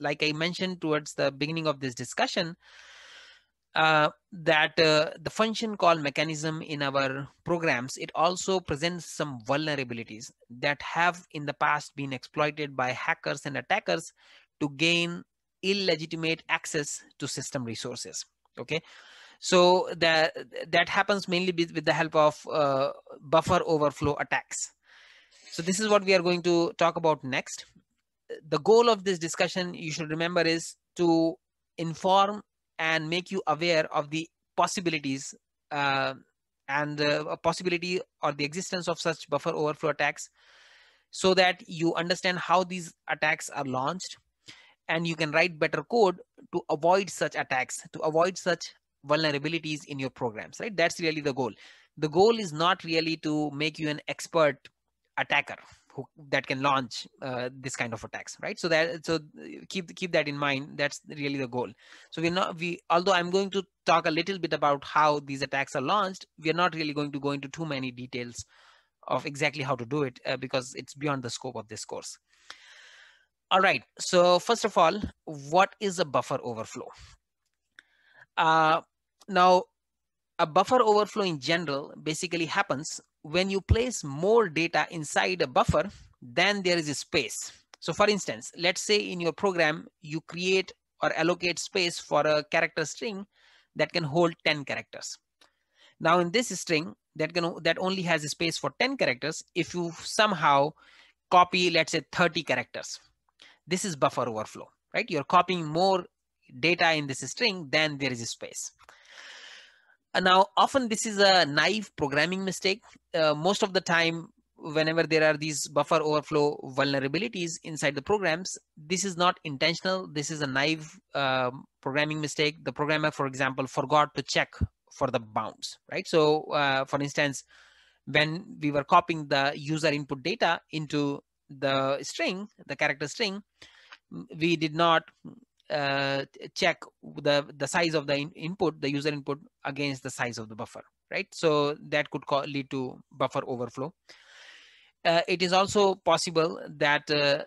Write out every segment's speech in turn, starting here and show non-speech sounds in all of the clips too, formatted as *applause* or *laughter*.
like I mentioned towards the beginning of this discussion, uh, that uh, the function call mechanism in our programs, it also presents some vulnerabilities that have in the past been exploited by hackers and attackers to gain illegitimate access to system resources. Okay, so that that happens mainly with, the help of uh, buffer overflow attacks. So this is what we are going to talk about next the goal of this discussion you should remember is to inform and make you aware of the possibilities uh, and uh, possibility or the existence of such buffer overflow attacks so that you understand how these attacks are launched and you can write better code to avoid such attacks to avoid such vulnerabilities in your programs right that's really the goal the goal is not really to make you an expert attacker who that can launch uh, this kind of attacks right so that so keep keep that in mind that's really the goal so we're not we although i'm going to talk a little bit about how these attacks are launched we're not really going to go into too many details of exactly how to do it uh, because it's beyond the scope of this course all right so first of all what is a buffer overflow uh, now a buffer overflow in general basically happens when you place more data inside a buffer, then there is a space. So for instance, let's say in your program, you create or allocate space for a character string that can hold 10 characters. Now in this string that can that only has a space for 10 characters, if you somehow copy, let's say 30 characters, this is buffer overflow, right? You're copying more data in this string than there is a space. Uh, now often this is a naive programming mistake uh, most of the time whenever there are these buffer overflow vulnerabilities inside the programs this is not intentional this is a naive um, programming mistake the programmer for example forgot to check for the bounds right so uh, for instance when we were copying the user input data into the string the character string we did not uh, check the the size of the in input the user input against the size of the buffer right so that could lead to buffer overflow uh, it is also possible that uh,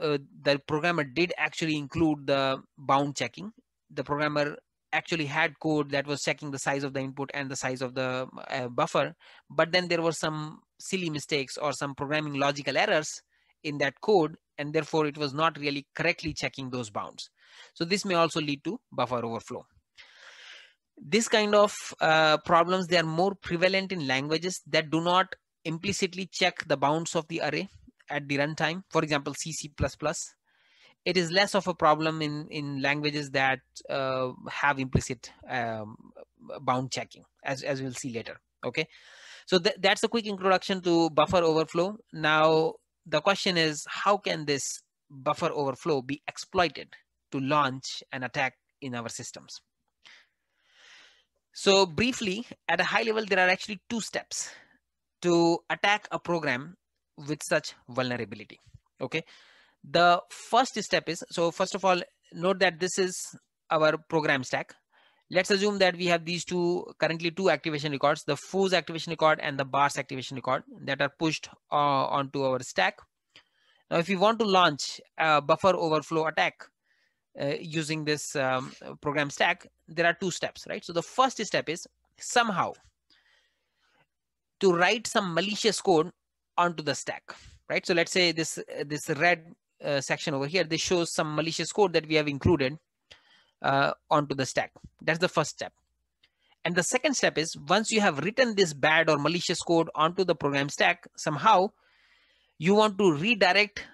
uh, the programmer did actually include the bound checking the programmer actually had code that was checking the size of the input and the size of the uh, buffer but then there were some silly mistakes or some programming logical errors in that code and therefore it was not really correctly checking those bounds so this may also lead to buffer overflow. This kind of uh, problems, they are more prevalent in languages that do not implicitly check the bounds of the array at the runtime. For example, C, C++. It is less of a problem in, in languages that uh, have implicit um, bound checking, as, as we'll see later. Okay, so th that's a quick introduction to buffer overflow. Now, the question is, how can this buffer overflow be exploited to launch an attack in our systems. So briefly, at a high level, there are actually two steps to attack a program with such vulnerability. Okay. The first step is, so first of all, note that this is our program stack. Let's assume that we have these two, currently two activation records, the foo's activation record and the bars activation record that are pushed uh, onto our stack. Now, if we want to launch a buffer overflow attack, uh, using this um, program stack, there are two steps, right? So the first step is somehow to write some malicious code onto the stack, right? So let's say this, uh, this red uh, section over here, this shows some malicious code that we have included uh, onto the stack. That's the first step. And the second step is once you have written this bad or malicious code onto the program stack, somehow you want to redirect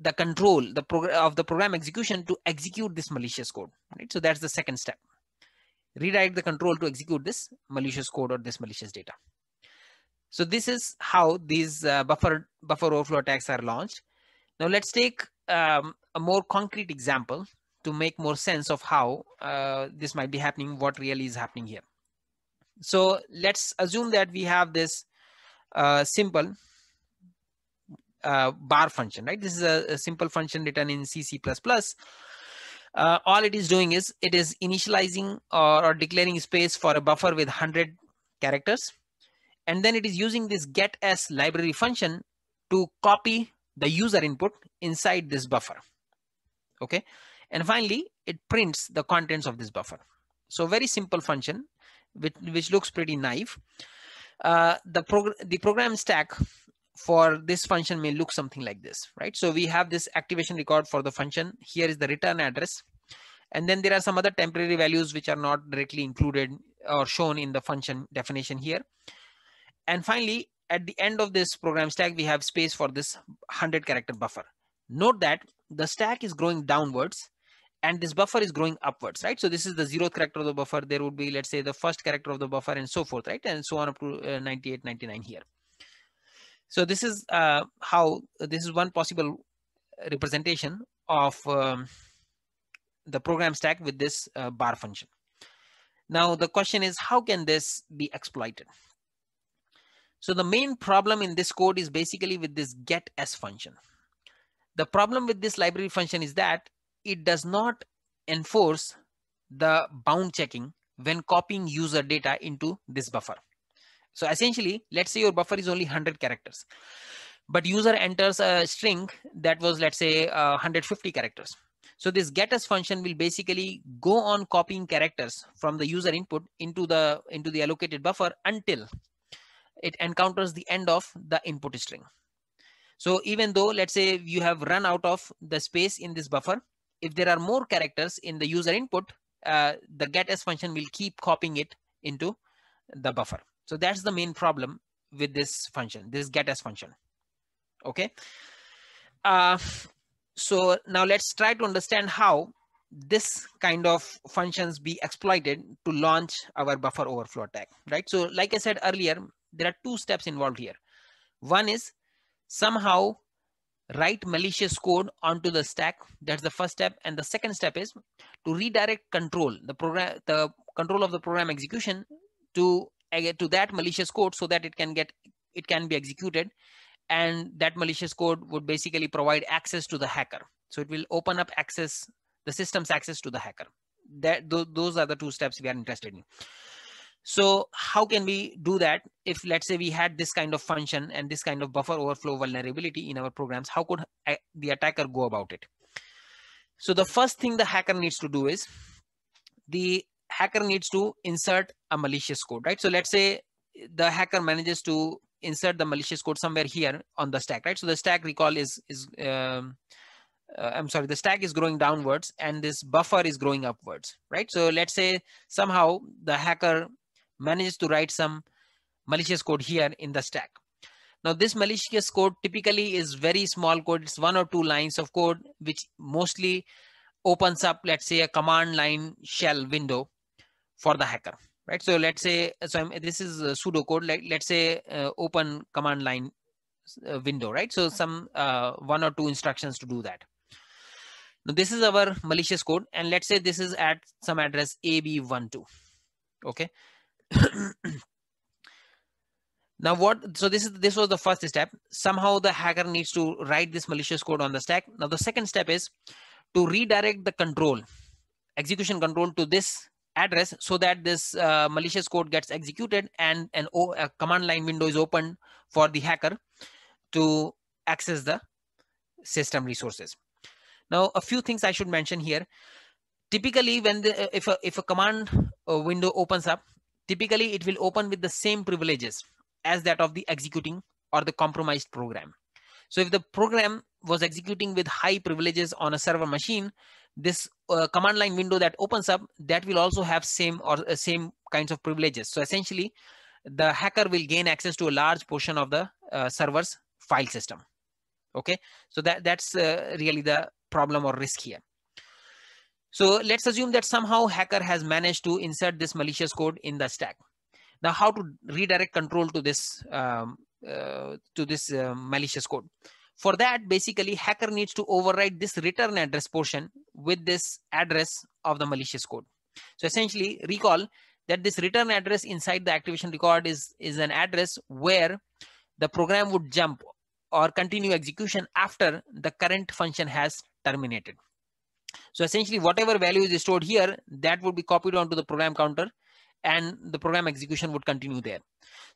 the control the of the program execution to execute this malicious code. Right? So that's the second step. Redirect the control to execute this malicious code or this malicious data. So this is how these uh, buffer buffer overflow attacks are launched. Now let's take um, a more concrete example to make more sense of how uh, this might be happening, what really is happening here. So let's assume that we have this uh, simple uh, bar function, right? This is a, a, simple function written in C, C++. Uh, all it is doing is it is initializing or, or declaring space for a buffer with 100 characters. And then it is using this get as library function to copy the user input inside this buffer. Okay. And finally, it prints the contents of this buffer. So very simple function, which, which looks pretty naive. Uh, the, prog the program stack for this function may look something like this, right? So we have this activation record for the function. Here is the return address. And then there are some other temporary values which are not directly included or shown in the function definition here. And finally, at the end of this program stack, we have space for this 100 character buffer. Note that the stack is growing downwards and this buffer is growing upwards, right? So this is the zeroth character of the buffer. There would be, let's say, the first character of the buffer and so forth, right? And so on up to uh, 98, 99 here. So this is uh, how uh, this is one possible representation of um, the program stack with this uh, bar function. Now the question is how can this be exploited? So the main problem in this code is basically with this get s function. The problem with this library function is that it does not enforce the bound checking when copying user data into this buffer. So essentially, let's say your buffer is only 100 characters, but user enters a string that was, let's say, uh, 150 characters. So this us function will basically go on copying characters from the user input into the into the allocated buffer until it encounters the end of the input string. So even though let's say you have run out of the space in this buffer, if there are more characters in the user input, uh, the us function will keep copying it into the buffer. So that's the main problem with this function, this get as function. Okay. Uh, so now let's try to understand how this kind of functions be exploited to launch our buffer overflow attack, right? So like I said earlier, there are two steps involved here. One is somehow write malicious code onto the stack. That's the first step. And the second step is to redirect control, the program, the control of the program execution to to that malicious code so that it can get it can be executed and that malicious code would basically provide access to the hacker so it will open up access the system's access to the hacker that th those are the two steps we are interested in so how can we do that if let's say we had this kind of function and this kind of buffer overflow vulnerability in our programs how could the attacker go about it so the first thing the hacker needs to do is the hacker needs to insert a malicious code, right? So let's say the hacker manages to insert the malicious code somewhere here on the stack, right? So the stack recall is, is um, uh, I'm sorry, the stack is growing downwards and this buffer is growing upwards, right? So let's say somehow the hacker manages to write some malicious code here in the stack. Now this malicious code typically is very small code. It's one or two lines of code, which mostly opens up, let's say a command line shell window for the hacker right so let's say so I'm, this is a uh, pseudo code like let's say uh, open command line uh, window right so some uh, one or two instructions to do that now this is our malicious code and let's say this is at some address ab12 okay *clears throat* now what so this is this was the first step somehow the hacker needs to write this malicious code on the stack now the second step is to redirect the control execution control to this address so that this uh, malicious code gets executed and an o a command line window is open for the hacker to access the system resources. Now, a few things I should mention here. Typically, when the, uh, if a, if a command uh, window opens up, typically it will open with the same privileges as that of the executing or the compromised program. So if the program was executing with high privileges on a server machine, this uh, command line window that opens up that will also have same or uh, same kinds of privileges. So essentially the hacker will gain access to a large portion of the uh, server's file system. Okay, so that, that's uh, really the problem or risk here. So let's assume that somehow hacker has managed to insert this malicious code in the stack. Now how to redirect control to this um, uh, to this uh, malicious code. For that, basically, hacker needs to override this return address portion with this address of the malicious code. So essentially, recall that this return address inside the activation record is, is an address where the program would jump or continue execution after the current function has terminated. So essentially, whatever value is stored here, that would be copied onto the program counter and the program execution would continue there.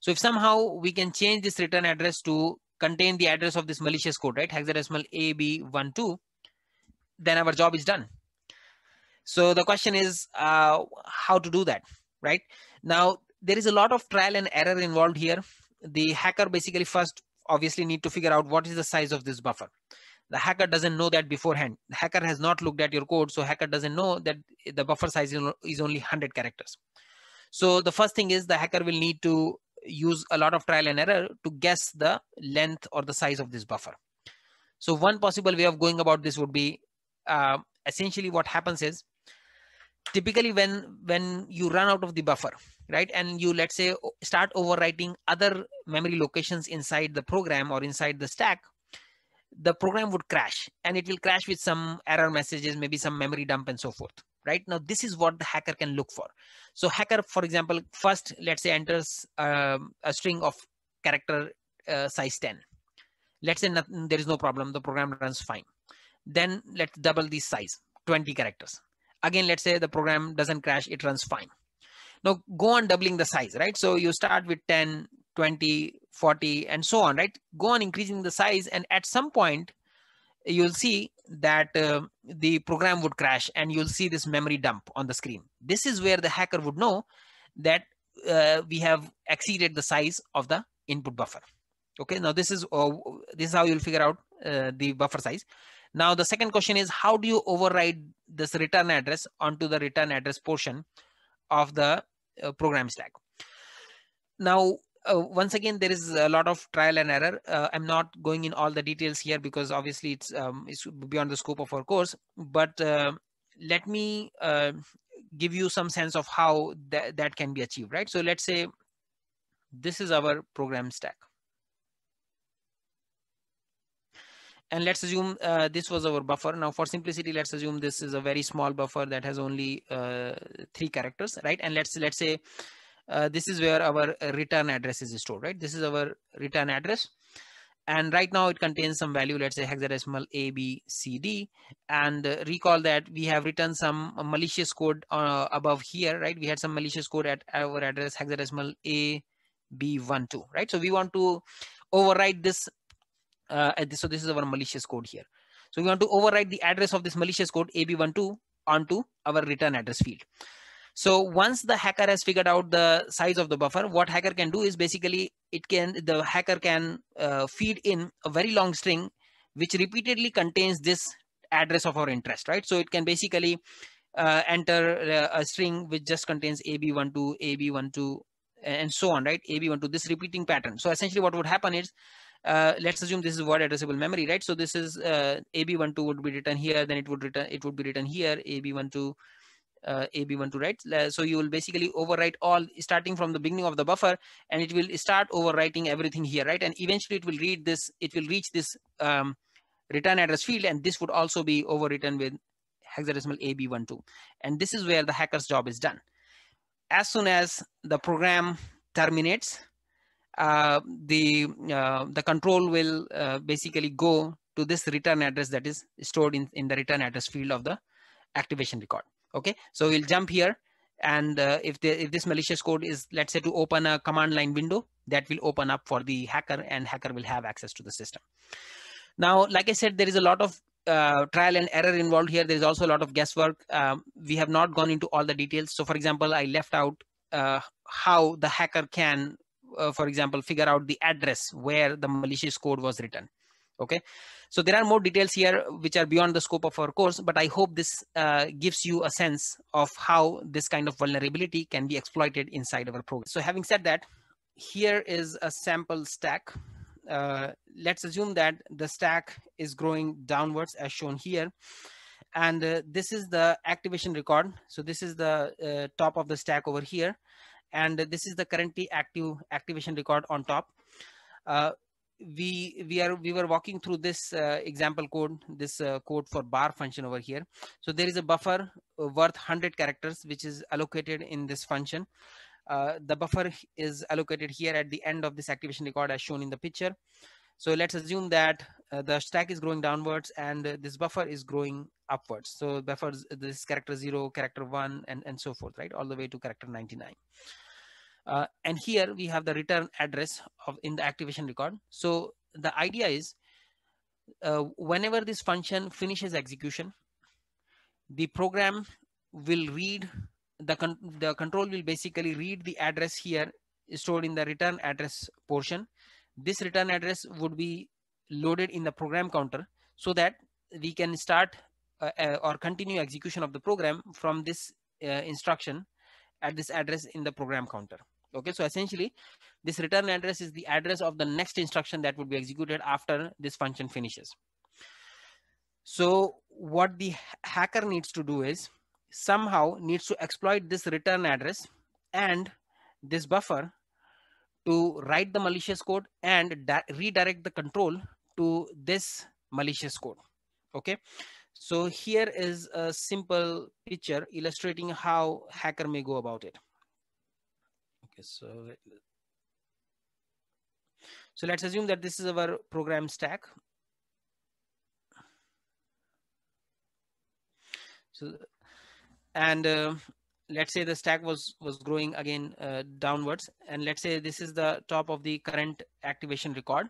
So if somehow we can change this return address to contain the address of this malicious code, right? Hexadecimal AB12, then our job is done. So the question is uh, how to do that, right? Now, there is a lot of trial and error involved here. The hacker basically first obviously need to figure out what is the size of this buffer. The hacker doesn't know that beforehand. The hacker has not looked at your code, so hacker doesn't know that the buffer size is only 100 characters. So the first thing is the hacker will need to use a lot of trial and error to guess the length or the size of this buffer. So one possible way of going about this would be uh, essentially what happens is typically when when you run out of the buffer, right, and you let's say start overwriting other memory locations inside the program or inside the stack, the program would crash and it will crash with some error messages, maybe some memory dump and so forth right now this is what the hacker can look for so hacker for example first let's say enters um, a string of character uh, size 10 let's say there is no problem the program runs fine then let's double the size 20 characters again let's say the program doesn't crash it runs fine now go on doubling the size right so you start with 10 20 40 and so on right go on increasing the size and at some point you'll see that uh, the program would crash and you'll see this memory dump on the screen. This is where the hacker would know that uh, we have exceeded the size of the input buffer. Okay, now this is uh, this is how you'll figure out uh, the buffer size. Now the second question is how do you override this return address onto the return address portion of the uh, program stack? Now uh, once again, there is a lot of trial and error. Uh, I'm not going in all the details here because obviously it's, um, it's beyond the scope of our course, but uh, let me uh, give you some sense of how that that can be achieved, right? So let's say this is our program stack. And let's assume uh, this was our buffer. Now for simplicity, let's assume this is a very small buffer that has only uh, three characters, right? And let's, let's say, uh, this is where our return address is stored, right? This is our return address. And right now it contains some value, let's say hexadecimal A, B, C, D. And uh, recall that we have written some malicious code uh, above here, right? We had some malicious code at our address hexadecimal A, B, 1, 2, right? So we want to overwrite uh, this. so this is our malicious code here. So we want to overwrite the address of this malicious code AB12 onto our return address field. So once the hacker has figured out the size of the buffer, what hacker can do is basically it can the hacker can uh, feed in a very long string which repeatedly contains this address of our interest, right? So it can basically uh, enter uh, a string which just contains AB12, AB12, and so on, right? AB12, this repeating pattern. So essentially what would happen is, uh, let's assume this is word addressable memory, right? So this is uh, AB12 would be written here, then it would return, it would be written here, AB12, uh, ab12 right so you will basically overwrite all starting from the beginning of the buffer and it will start overwriting everything here right and eventually it will read this it will reach this um, return address field and this would also be overwritten with hexadecimal ab12 and this is where the hacker's job is done as soon as the program terminates uh, the uh, the control will uh, basically go to this return address that is stored in, in the return address field of the activation record. Okay, so we'll jump here. And uh, if, the, if this malicious code is, let's say to open a command line window, that will open up for the hacker and hacker will have access to the system. Now, like I said, there is a lot of uh, trial and error involved here. There's also a lot of guesswork. Um, we have not gone into all the details. So for example, I left out uh, how the hacker can, uh, for example, figure out the address where the malicious code was written. Okay, so there are more details here which are beyond the scope of our course, but I hope this uh, gives you a sense of how this kind of vulnerability can be exploited inside our program. So having said that, here is a sample stack. Uh, let's assume that the stack is growing downwards as shown here. And uh, this is the activation record. So this is the uh, top of the stack over here. And this is the currently active activation record on top. Uh, we we are we were walking through this uh, example code this uh, code for bar function over here so there is a buffer uh, worth 100 characters which is allocated in this function uh, the buffer is allocated here at the end of this activation record as shown in the picture so let's assume that uh, the stack is growing downwards and this buffer is growing upwards so buffers this character 0 character 1 and and so forth right all the way to character 99 uh, and here we have the return address of in the activation record. So the idea is uh, whenever this function finishes execution, the program will read the, con the control will basically read the address here stored in the return address portion. This return address would be loaded in the program counter so that we can start uh, uh, or continue execution of the program from this uh, instruction at this address in the program counter okay so essentially this return address is the address of the next instruction that would be executed after this function finishes so what the hacker needs to do is somehow needs to exploit this return address and this buffer to write the malicious code and redirect the control to this malicious code okay so here is a simple picture illustrating how hacker may go about it so so let's assume that this is our program stack so and uh, let's say the stack was was growing again uh, downwards and let's say this is the top of the current activation record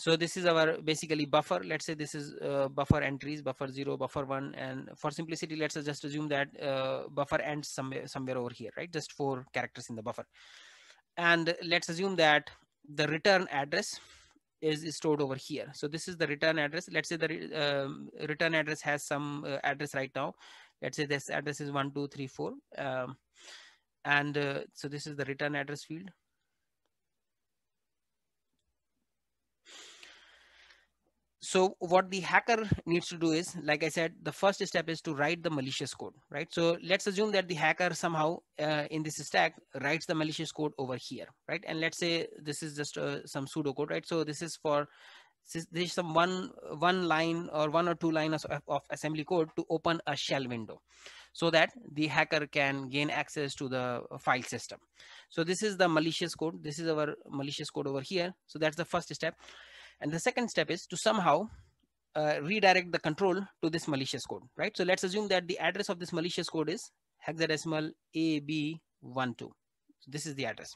so this is our basically buffer let's say this is uh, buffer entries buffer 0 buffer 1 and for simplicity let's just assume that uh, buffer ends somewhere somewhere over here right just four characters in the buffer and let's assume that the return address is, is stored over here so this is the return address let's say the re um, return address has some uh, address right now let's say this address is 1234 um, and uh, so this is the return address field so what the hacker needs to do is like i said the first step is to write the malicious code right so let's assume that the hacker somehow uh, in this stack writes the malicious code over here right and let's say this is just uh, some pseudocode right so this is for this is some one one line or one or two lines of, of assembly code to open a shell window so that the hacker can gain access to the file system so this is the malicious code this is our malicious code over here so that's the first step and the second step is to somehow uh, redirect the control to this malicious code, right? So let's assume that the address of this malicious code is hexadecimal AB12. So this is the address.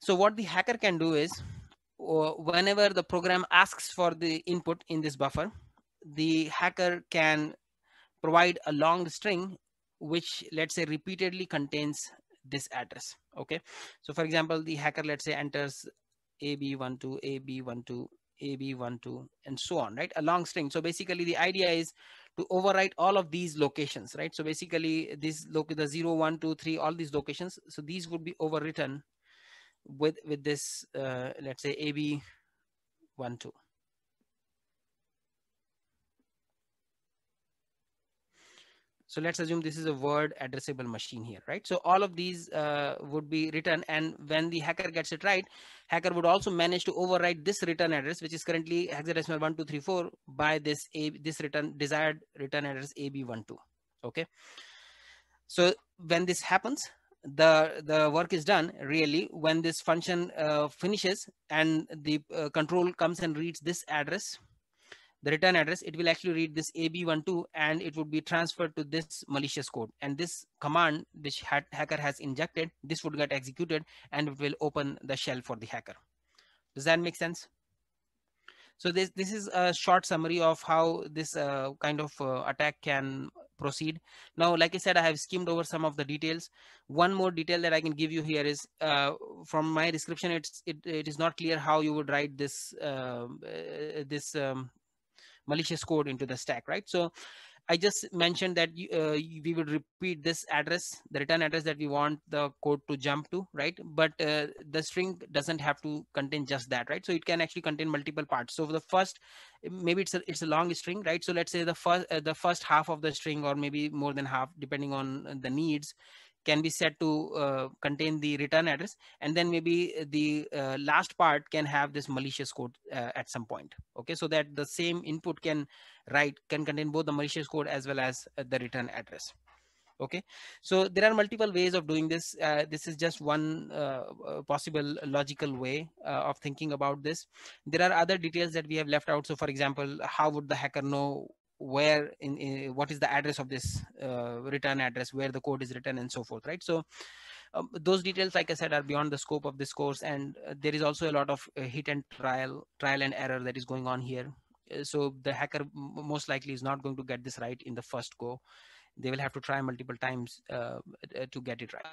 So what the hacker can do is uh, whenever the program asks for the input in this buffer, the hacker can provide a long string, which let's say repeatedly contains this address. Okay. So for example, the hacker, let's say enters AB12, AB12, AB12, and so on, right? A long string. So basically the idea is to overwrite all of these locations, right? So basically this loc the 0, 1, 2, 3, all these locations. So these would be overwritten with, with this, uh, let's say AB12. So let's assume this is a word addressable machine here, right? So all of these uh, would be written and when the hacker gets it right, hacker would also manage to overwrite this return address, which is currently hexadecimal 1234 by this A, this return desired return address AB12. Okay. So when this happens, the the work is done really when this function uh, finishes and the uh, control comes and reads this address the return address, it will actually read this AB12 and it would be transferred to this malicious code. And this command which hacker has injected, this would get executed and it will open the shell for the hacker. Does that make sense? So this, this is a short summary of how this uh, kind of uh, attack can proceed. Now, like I said, I have skimmed over some of the details. One more detail that I can give you here is uh, from my description, it's, it, it is not clear how you would write this, um, uh, this um, malicious code into the stack, right? So I just mentioned that uh, we will repeat this address, the return address that we want the code to jump to, right? But uh, the string doesn't have to contain just that, right? So it can actually contain multiple parts. So the first, maybe it's a, it's a long string, right? So let's say the first uh, the first half of the string, or maybe more than half, depending on the needs, can be set to uh, contain the return address and then maybe the uh, last part can have this malicious code uh, at some point okay so that the same input can write can contain both the malicious code as well as uh, the return address okay so there are multiple ways of doing this uh, this is just one uh, possible logical way of thinking about this there are other details that we have left out so for example how would the hacker know where in, in, what is the address of this uh, return address where the code is written and so forth right so um, those details like i said are beyond the scope of this course and uh, there is also a lot of uh, hit and trial trial and error that is going on here uh, so the hacker most likely is not going to get this right in the first go they will have to try multiple times uh, uh, to get it right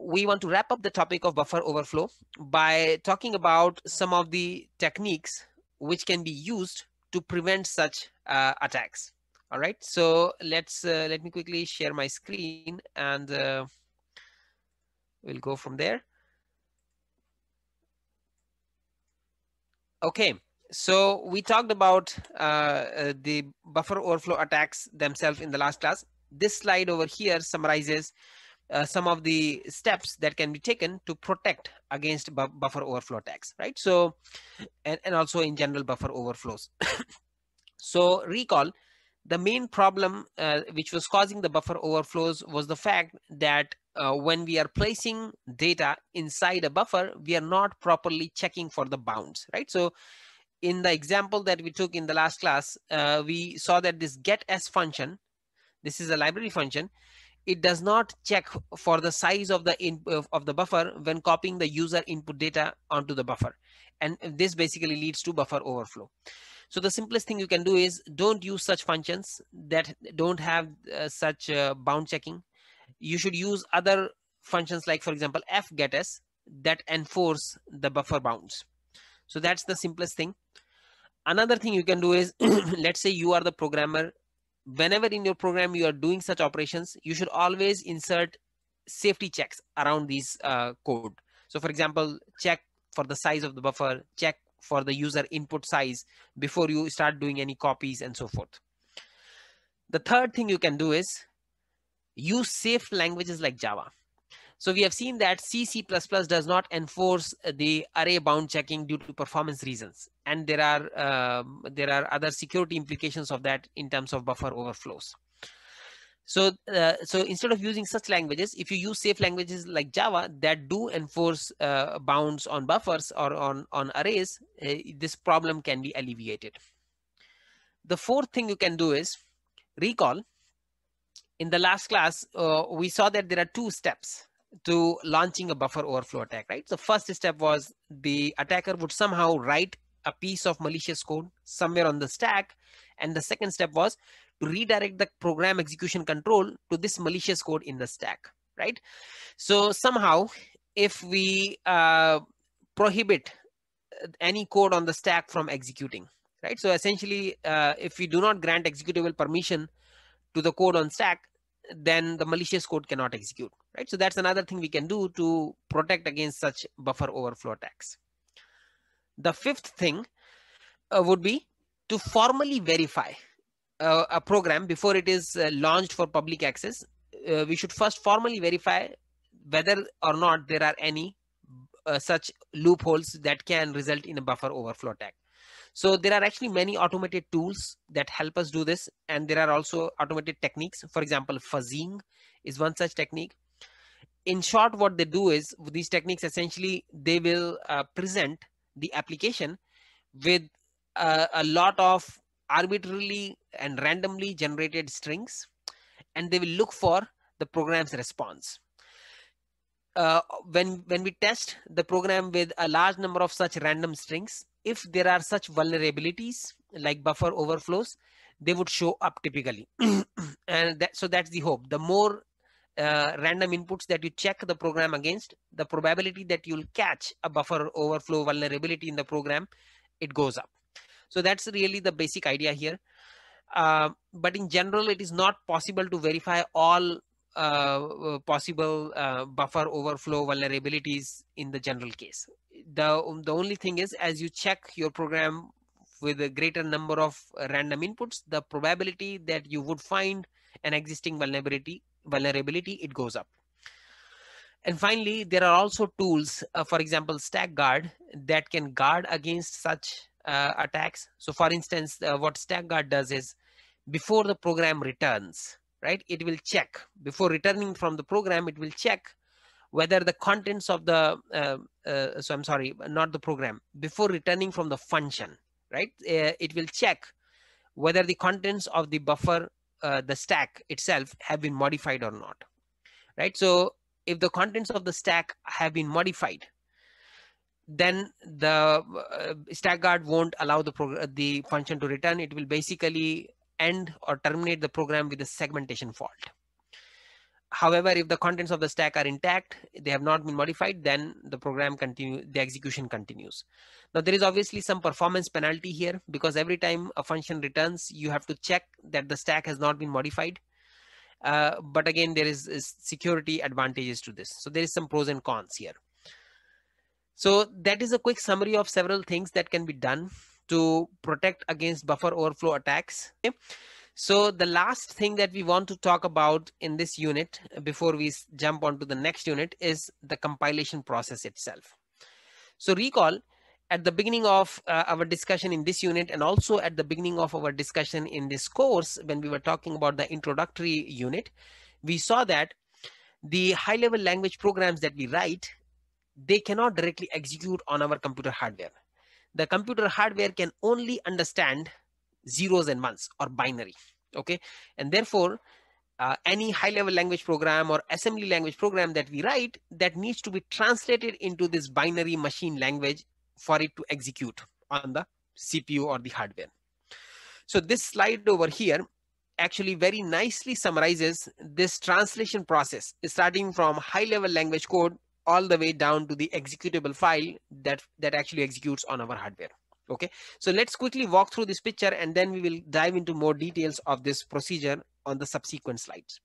we want to wrap up the topic of buffer overflow by talking about some of the techniques which can be used to prevent such uh, attacks. All right, so let's uh, let me quickly share my screen and uh, we'll go from there. Okay, so we talked about uh, uh, the buffer overflow attacks themselves in the last class. This slide over here summarizes uh, some of the steps that can be taken to protect against bu buffer overflow attacks, right? So, and, and also in general buffer overflows. *coughs* so recall, the main problem uh, which was causing the buffer overflows was the fact that uh, when we are placing data inside a buffer, we are not properly checking for the bounds, right? So in the example that we took in the last class, uh, we saw that this get s function, this is a library function, it does not check for the size of the in, of the buffer when copying the user input data onto the buffer and this basically leads to buffer overflow so the simplest thing you can do is don't use such functions that don't have uh, such uh, bound checking you should use other functions like for example fgets that enforce the buffer bounds so that's the simplest thing another thing you can do is *clears throat* let's say you are the programmer whenever in your program you are doing such operations, you should always insert safety checks around these uh, code. So for example, check for the size of the buffer, check for the user input size before you start doing any copies and so forth. The third thing you can do is use safe languages like Java. So we have seen that C, C++ does not enforce the array bound checking due to performance reasons. And there are, uh, there are other security implications of that in terms of buffer overflows. So, uh, so instead of using such languages, if you use safe languages like Java that do enforce uh, bounds on buffers or on, on arrays, uh, this problem can be alleviated. The fourth thing you can do is recall. In the last class, uh, we saw that there are two steps to launching a buffer overflow attack, right? So first step was the attacker would somehow write a piece of malicious code somewhere on the stack. And the second step was to redirect the program execution control to this malicious code in the stack, right? So somehow, if we uh, prohibit any code on the stack from executing, right? So essentially, uh, if we do not grant executable permission to the code on stack, then the malicious code cannot execute, right? So that's another thing we can do to protect against such buffer overflow attacks. The fifth thing uh, would be to formally verify uh, a program before it is uh, launched for public access. Uh, we should first formally verify whether or not there are any uh, such loopholes that can result in a buffer overflow attack. So there are actually many automated tools that help us do this. And there are also automated techniques. For example, fuzzing is one such technique. In short, what they do is these techniques essentially, they will uh, present the application with uh, a lot of arbitrarily and randomly generated strings, and they will look for the program's response. Uh, when when we test the program with a large number of such random strings if there are such vulnerabilities like buffer overflows, they would show up typically. *clears throat* and that, so that's the hope. The more uh, random inputs that you check the program against, the probability that you'll catch a buffer overflow vulnerability in the program, it goes up. So that's really the basic idea here. Uh, but in general, it is not possible to verify all uh, possible uh, buffer overflow vulnerabilities in the general case. The, um, the only thing is as you check your program with a greater number of random inputs, the probability that you would find an existing vulnerability, vulnerability it goes up. And finally, there are also tools, uh, for example, StackGuard that can guard against such uh, attacks. So for instance, uh, what StackGuard does is before the program returns, right it will check before returning from the program it will check whether the contents of the uh, uh, so i'm sorry not the program before returning from the function right uh, it will check whether the contents of the buffer uh, the stack itself have been modified or not right so if the contents of the stack have been modified then the uh, stack guard won't allow the the function to return it will basically end or terminate the program with a segmentation fault. However, if the contents of the stack are intact, they have not been modified, then the program continue, the execution continues. Now there is obviously some performance penalty here because every time a function returns, you have to check that the stack has not been modified. Uh, but again, there is, is security advantages to this. So there is some pros and cons here. So that is a quick summary of several things that can be done to protect against buffer overflow attacks. Okay? So the last thing that we want to talk about in this unit before we jump onto the next unit is the compilation process itself. So recall at the beginning of uh, our discussion in this unit and also at the beginning of our discussion in this course when we were talking about the introductory unit, we saw that the high level language programs that we write, they cannot directly execute on our computer hardware the computer hardware can only understand zeros and ones or binary okay and therefore uh, any high level language program or assembly language program that we write that needs to be translated into this binary machine language for it to execute on the CPU or the hardware. So this slide over here actually very nicely summarizes this translation process starting from high level language code all the way down to the executable file that that actually executes on our hardware okay so let's quickly walk through this picture and then we will dive into more details of this procedure on the subsequent slides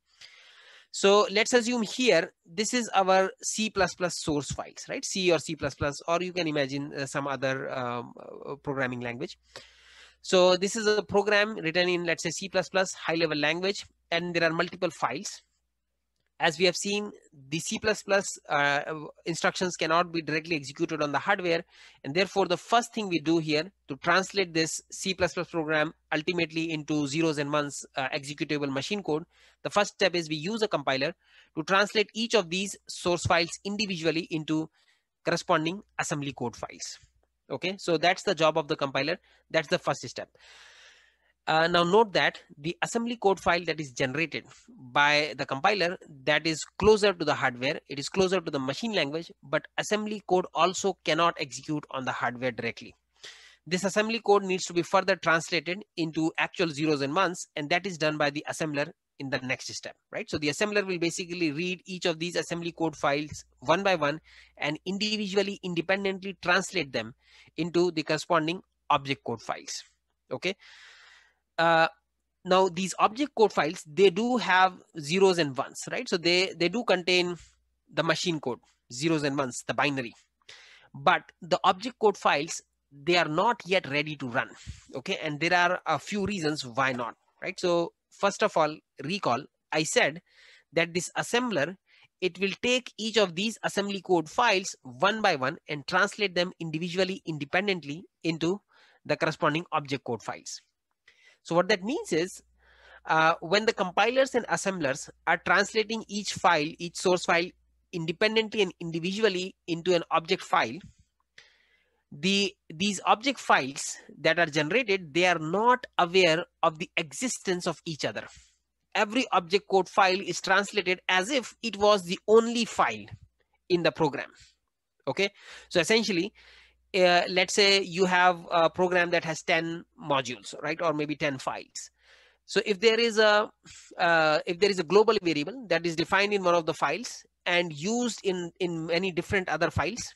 so let's assume here this is our C++ source files, right? C or C++, or you can imagine uh, some other um, uh, programming language. So this is a program written in, let's say C++, high level language, and there are multiple files as we have seen, the C++ uh, instructions cannot be directly executed on the hardware. And therefore, the first thing we do here to translate this C++ program ultimately into zeros and ones uh, executable machine code, the first step is we use a compiler to translate each of these source files individually into corresponding assembly code files. Okay, so that's the job of the compiler. That's the first step. Uh, now note that the assembly code file that is generated by the compiler that is closer to the hardware, it is closer to the machine language, but assembly code also cannot execute on the hardware directly. This assembly code needs to be further translated into actual zeros and ones, and that is done by the assembler in the next step, right? So the assembler will basically read each of these assembly code files one by one and individually independently translate them into the corresponding object code files, okay? uh, now these object code files they do have zeros and ones right so they they do contain the machine code zeros and ones the binary but the object code files they are not yet ready to run okay and there are a few reasons why not right so first of all recall i said that this assembler it will take each of these assembly code files one by one and translate them individually independently into the corresponding object code files so what that means is uh, when the compilers and assemblers are translating each file, each source file independently and individually into an object file, the these object files that are generated, they are not aware of the existence of each other. Every object code file is translated as if it was the only file in the program. Okay, so essentially uh, let's say you have a program that has 10 modules, right? Or maybe 10 files. So if there is a uh, if there is a global variable that is defined in one of the files and used in in many different other files,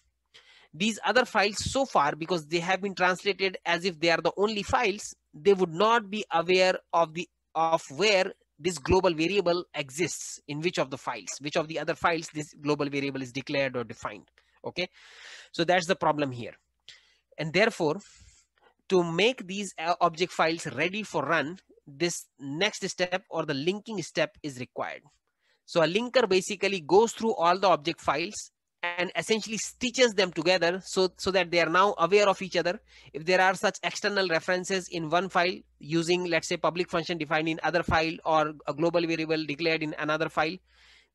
these other files so far because they have been translated as if they are the only files, they would not be aware of the of where this global variable exists in which of the files, which of the other files this global variable is declared or defined. Okay, so that's the problem here. And therefore, to make these uh, object files ready for run, this next step or the linking step is required. So a linker basically goes through all the object files and essentially stitches them together so, so that they are now aware of each other. If there are such external references in one file using, let's say, public function defined in other file or a global variable declared in another file,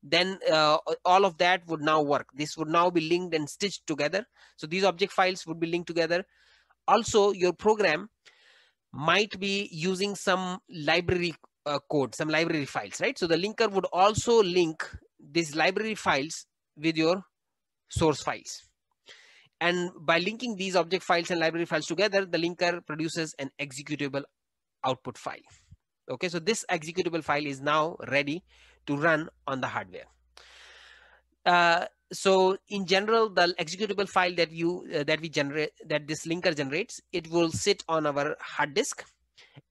then uh, all of that would now work. This would now be linked and stitched together. So these object files would be linked together. Also, your program might be using some library uh, code, some library files, right? So the linker would also link these library files with your source files. And by linking these object files and library files together, the linker produces an executable output file. Okay, so this executable file is now ready to run on the hardware. Uh, so in general, the executable file that you uh, that we generate that this linker generates, it will sit on our hard disk.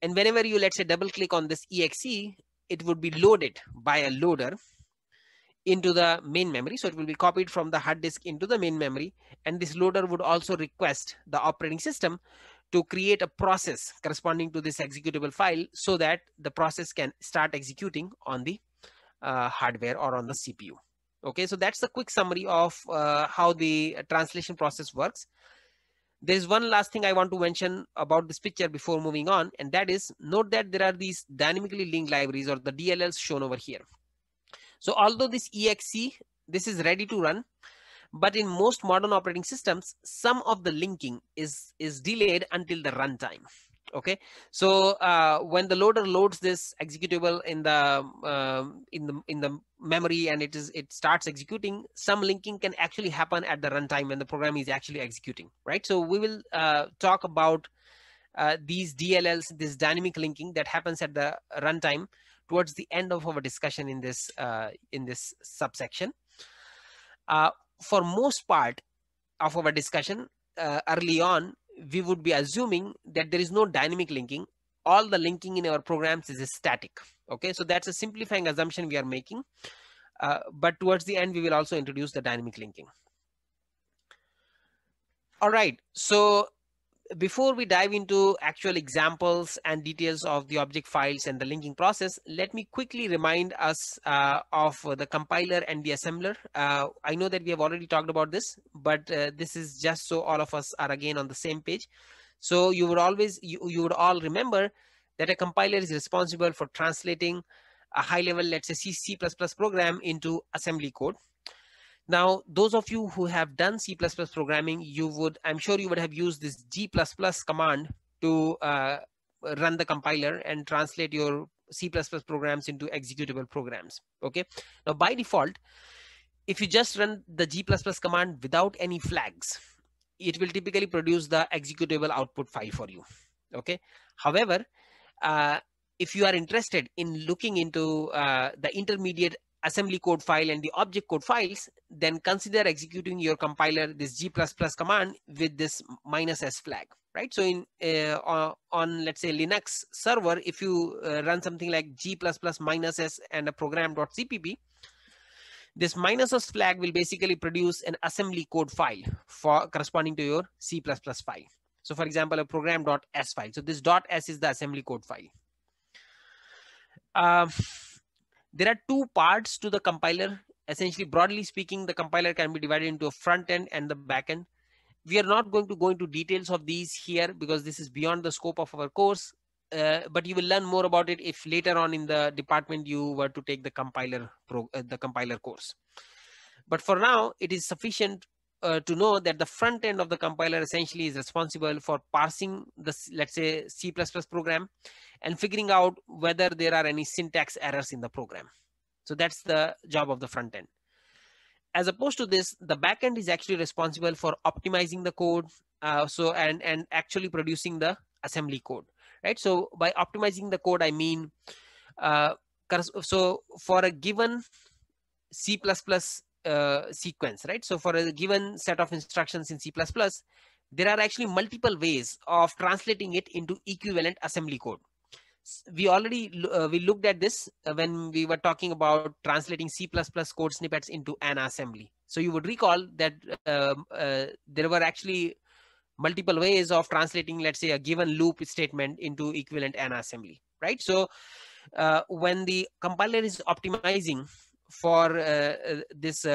And whenever you let's say double click on this exe, it would be loaded by a loader into the main memory. So it will be copied from the hard disk into the main memory. And this loader would also request the operating system to create a process corresponding to this executable file so that the process can start executing on the uh, hardware or on the CPU. Okay, so that's the quick summary of uh, how the translation process works. There's one last thing I want to mention about this picture before moving on, and that is note that there are these dynamically linked libraries or the DLLs shown over here. So although this exe, this is ready to run, but in most modern operating systems, some of the linking is, is delayed until the runtime okay so uh, when the loader loads this executable in the uh, in the in the memory and it is it starts executing some linking can actually happen at the runtime when the program is actually executing right so we will uh, talk about uh, these dlls this dynamic linking that happens at the runtime towards the end of our discussion in this uh, in this subsection uh, for most part of our discussion early on we would be assuming that there is no dynamic linking. All the linking in our programs is static. Okay, so that's a simplifying assumption we are making. Uh, but towards the end, we will also introduce the dynamic linking. All right, so before we dive into actual examples and details of the object files and the linking process, let me quickly remind us uh, of the compiler and the assembler. Uh, I know that we have already talked about this, but uh, this is just so all of us are again on the same page. So you would always, you, you would all remember that a compiler is responsible for translating a high level, let's say C, C++ program into assembly code. Now, those of you who have done C++ programming, you would, I'm sure you would have used this G++ command to uh, run the compiler and translate your C++ programs into executable programs. Okay. Now, by default, if you just run the G++ command without any flags, it will typically produce the executable output file for you. Okay. However, uh, if you are interested in looking into uh, the intermediate assembly code file and the object code files, then consider executing your compiler this G++ command with this minus S flag, right? So in uh, on let's say Linux server, if you uh, run something like G++ minus S and a program.cpp, this minus S flag will basically produce an assembly code file for corresponding to your C++ file. So for example, a program.s file. So this .s is the assembly code file. Uh, there are two parts to the compiler. Essentially, broadly speaking, the compiler can be divided into a front end and the back end. We are not going to go into details of these here because this is beyond the scope of our course. Uh, but you will learn more about it if later on in the department you were to take the compiler pro, uh, the compiler course. But for now, it is sufficient uh, to know that the front end of the compiler essentially is responsible for parsing the let's say C++ program and figuring out whether there are any syntax errors in the program. So that's the job of the front end. As opposed to this, the backend is actually responsible for optimizing the code uh, so and, and actually producing the assembly code, right? So by optimizing the code, I mean, uh, so for a given C++ uh, sequence, right? So for a given set of instructions in C++, there are actually multiple ways of translating it into equivalent assembly code we already uh, we looked at this uh, when we were talking about translating C++ code snippets into an assembly. So you would recall that uh, uh, there were actually multiple ways of translating, let's say, a given loop statement into equivalent an assembly, right? So uh, when the compiler is optimizing for uh, this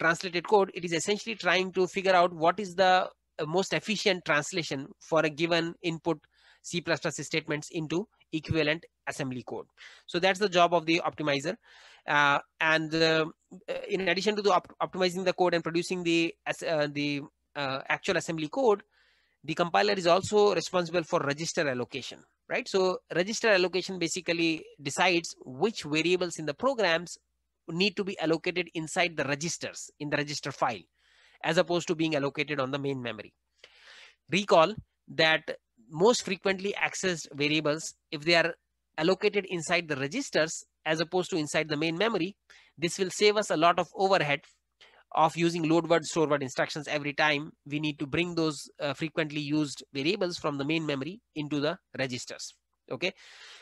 translated code, it is essentially trying to figure out what is the most efficient translation for a given input C++ statements into equivalent assembly code. So that's the job of the optimizer. Uh, and uh, uh in addition to the op optimizing the code and producing the uh, the uh, actual assembly code, the compiler is also responsible for register allocation, right? So register allocation basically decides which variables in the programs need to be allocated inside the registers in the register file, as opposed to being allocated on the main memory. Recall that most frequently accessed variables, if they are allocated inside the registers as opposed to inside the main memory, this will save us a lot of overhead of using load word store word instructions every time we need to bring those uh, frequently used variables from the main memory into the registers okay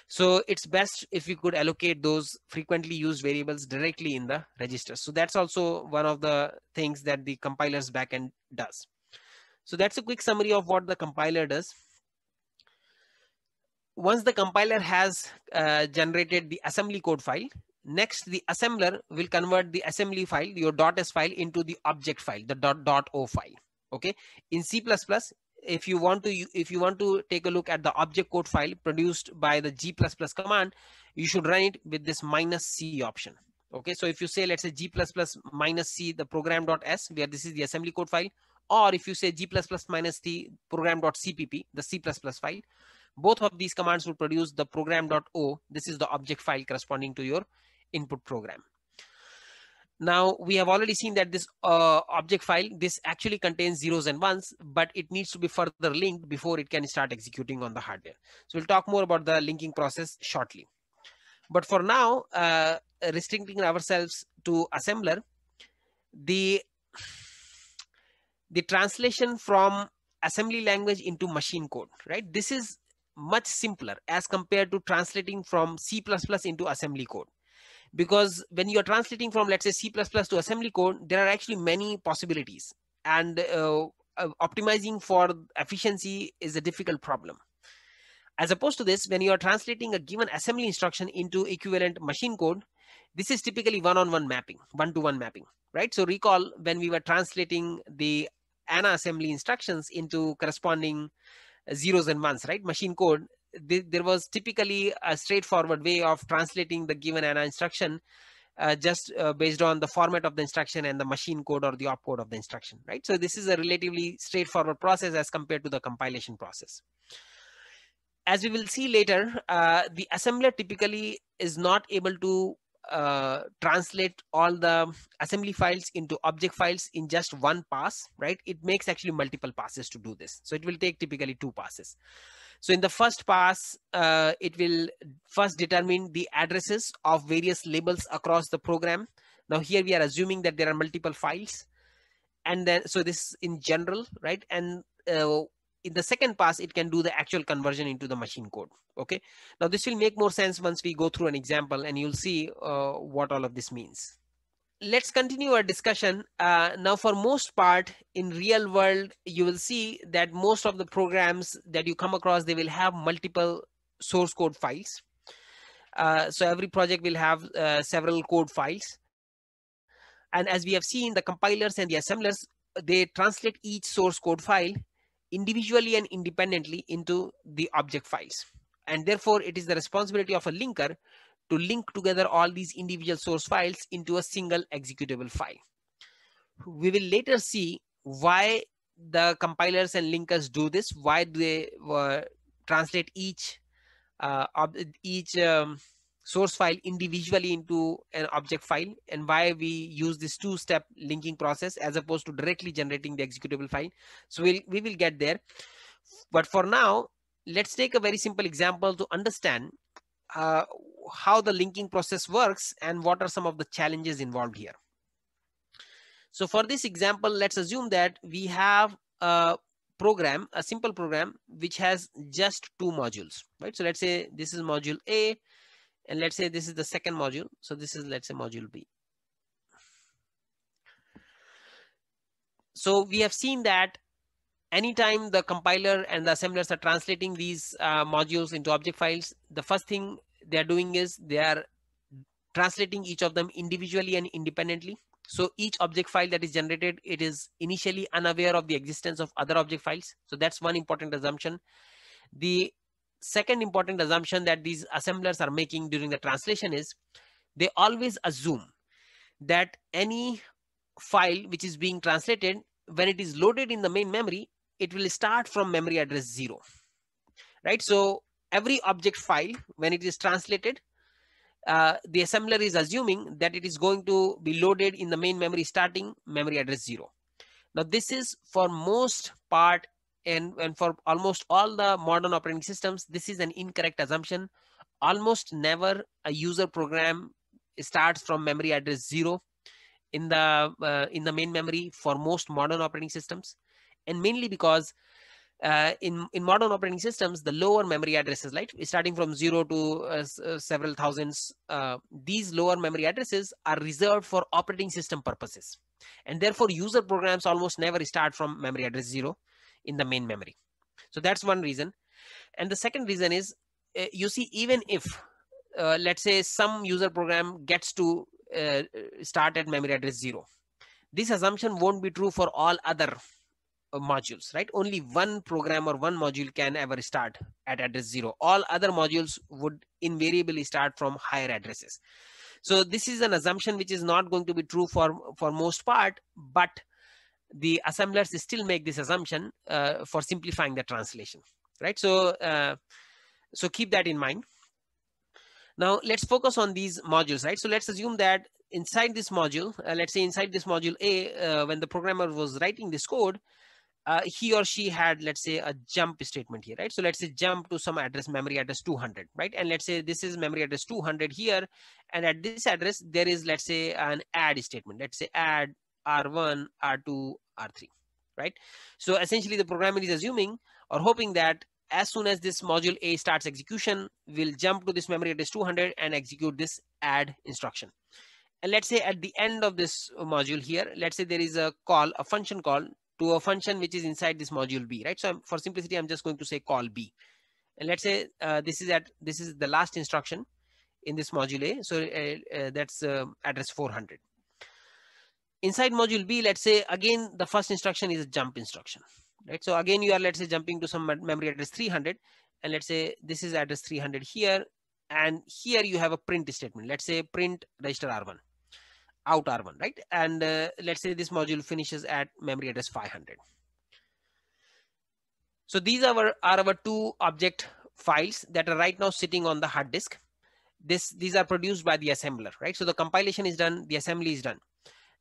so it's best if we could allocate those frequently used variables directly in the registers. so that's also one of the things that the compiler's backend does so that's a quick summary of what the compiler does once the compiler has uh, generated the assembly code file, next the assembler will convert the assembly file, your .s file into the object file, the .o file. Okay. In C++, if you want to if you want to take a look at the object code file produced by the G++ command, you should run it with this minus C option. Okay. So if you say, let's say G++ minus C, the program.s where this is the assembly code file, or if you say G++ minus T program.cpp, the C++ file, both of these commands will produce the program.o. This is the object file corresponding to your input program. Now we have already seen that this uh, object file, this actually contains zeros and ones, but it needs to be further linked before it can start executing on the hardware. So we'll talk more about the linking process shortly. But for now, uh, restricting ourselves to assembler, the, the translation from assembly language into machine code, right? This is much simpler as compared to translating from C++ into assembly code. Because when you're translating from, let's say, C++ to assembly code, there are actually many possibilities. And uh, uh, optimizing for efficiency is a difficult problem. As opposed to this, when you are translating a given assembly instruction into equivalent machine code, this is typically one-on-one -on -one mapping, one-to-one -one mapping, right? So recall when we were translating the ANA assembly instructions into corresponding zeros and ones, right? Machine code, th there was typically a straightforward way of translating the given ANA instruction uh, just uh, based on the format of the instruction and the machine code or the opcode of the instruction, right? So this is a relatively straightforward process as compared to the compilation process. As we will see later, uh, the assembler typically is not able to uh, translate all the assembly files into object files in just one pass, right? It makes actually multiple passes to do this. So it will take typically two passes. So in the first pass, uh, it will first determine the addresses of various labels across the program. Now here we are assuming that there are multiple files. And then, so this in general, right? And uh, in the second pass, it can do the actual conversion into the machine code. Okay. Now this will make more sense once we go through an example and you'll see uh, what all of this means. Let's continue our discussion. Uh, now for most part in real world, you will see that most of the programs that you come across, they will have multiple source code files. Uh, so every project will have uh, several code files. And as we have seen, the compilers and the assemblers, they translate each source code file individually and independently into the object files. And therefore, it is the responsibility of a linker to link together all these individual source files into a single executable file. We will later see why the compilers and linkers do this, why do they uh, translate each uh, each um, source file individually into an object file and why we use this two-step linking process as opposed to directly generating the executable file. So we'll, we will get there. But for now, let's take a very simple example to understand uh, how the linking process works and what are some of the challenges involved here. So for this example, let's assume that we have a program, a simple program, which has just two modules, right? So let's say this is module A and let's say this is the second module so this is let's say module b so we have seen that anytime the compiler and the assemblers are translating these uh, modules into object files the first thing they are doing is they are translating each of them individually and independently so each object file that is generated it is initially unaware of the existence of other object files so that's one important assumption the second important assumption that these assemblers are making during the translation is they always assume that any file which is being translated when it is loaded in the main memory it will start from memory address 0 right so every object file when it is translated uh, the assembler is assuming that it is going to be loaded in the main memory starting memory address 0 now this is for most part and, and for almost all the modern operating systems, this is an incorrect assumption. Almost never a user program starts from memory address zero in the uh, in the main memory for most modern operating systems, and mainly because uh, in in modern operating systems, the lower memory addresses, right, starting from zero to uh, uh several thousands, uh, these lower memory addresses are reserved for operating system purposes, and therefore user programs almost never start from memory address zero in the main memory. So that's one reason. And the second reason is uh, you see, even if uh, let's say some user program gets to uh, start at memory address zero, this assumption won't be true for all other uh, modules, right? Only one program or one module can ever start at address zero. All other modules would invariably start from higher addresses. So this is an assumption which is not going to be true for, for most part, but the assemblers still make this assumption uh, for simplifying the translation, right? So, uh, so keep that in mind. Now let's focus on these modules, right? So let's assume that inside this module, uh, let's say inside this module A, uh, when the programmer was writing this code, uh, he or she had, let's say a jump statement here, right? So let's say jump to some address, memory address 200, right? And let's say this is memory address 200 here. And at this address, there is, let's say an add statement, let's say add R1, R2, R3, right? So essentially the programmer is assuming or hoping that as soon as this module A starts execution, we'll jump to this memory address 200 and execute this add instruction. And let's say at the end of this module here, let's say there is a call, a function call to a function which is inside this module B, right? So I'm, for simplicity, I'm just going to say call B. And let's say uh, this is at this is the last instruction in this module A. So uh, uh, that's uh, address 400 inside module B, let's say again, the first instruction is jump instruction, right? So again, you are, let's say jumping to some memory address 300 and let's say this is address 300 here. And here you have a print statement. Let's say print register R1 out R1, right? And uh, let's say this module finishes at memory address 500. So these are our, are our two object files that are right now sitting on the hard disk. This, these are produced by the assembler, right? So the compilation is done, the assembly is done.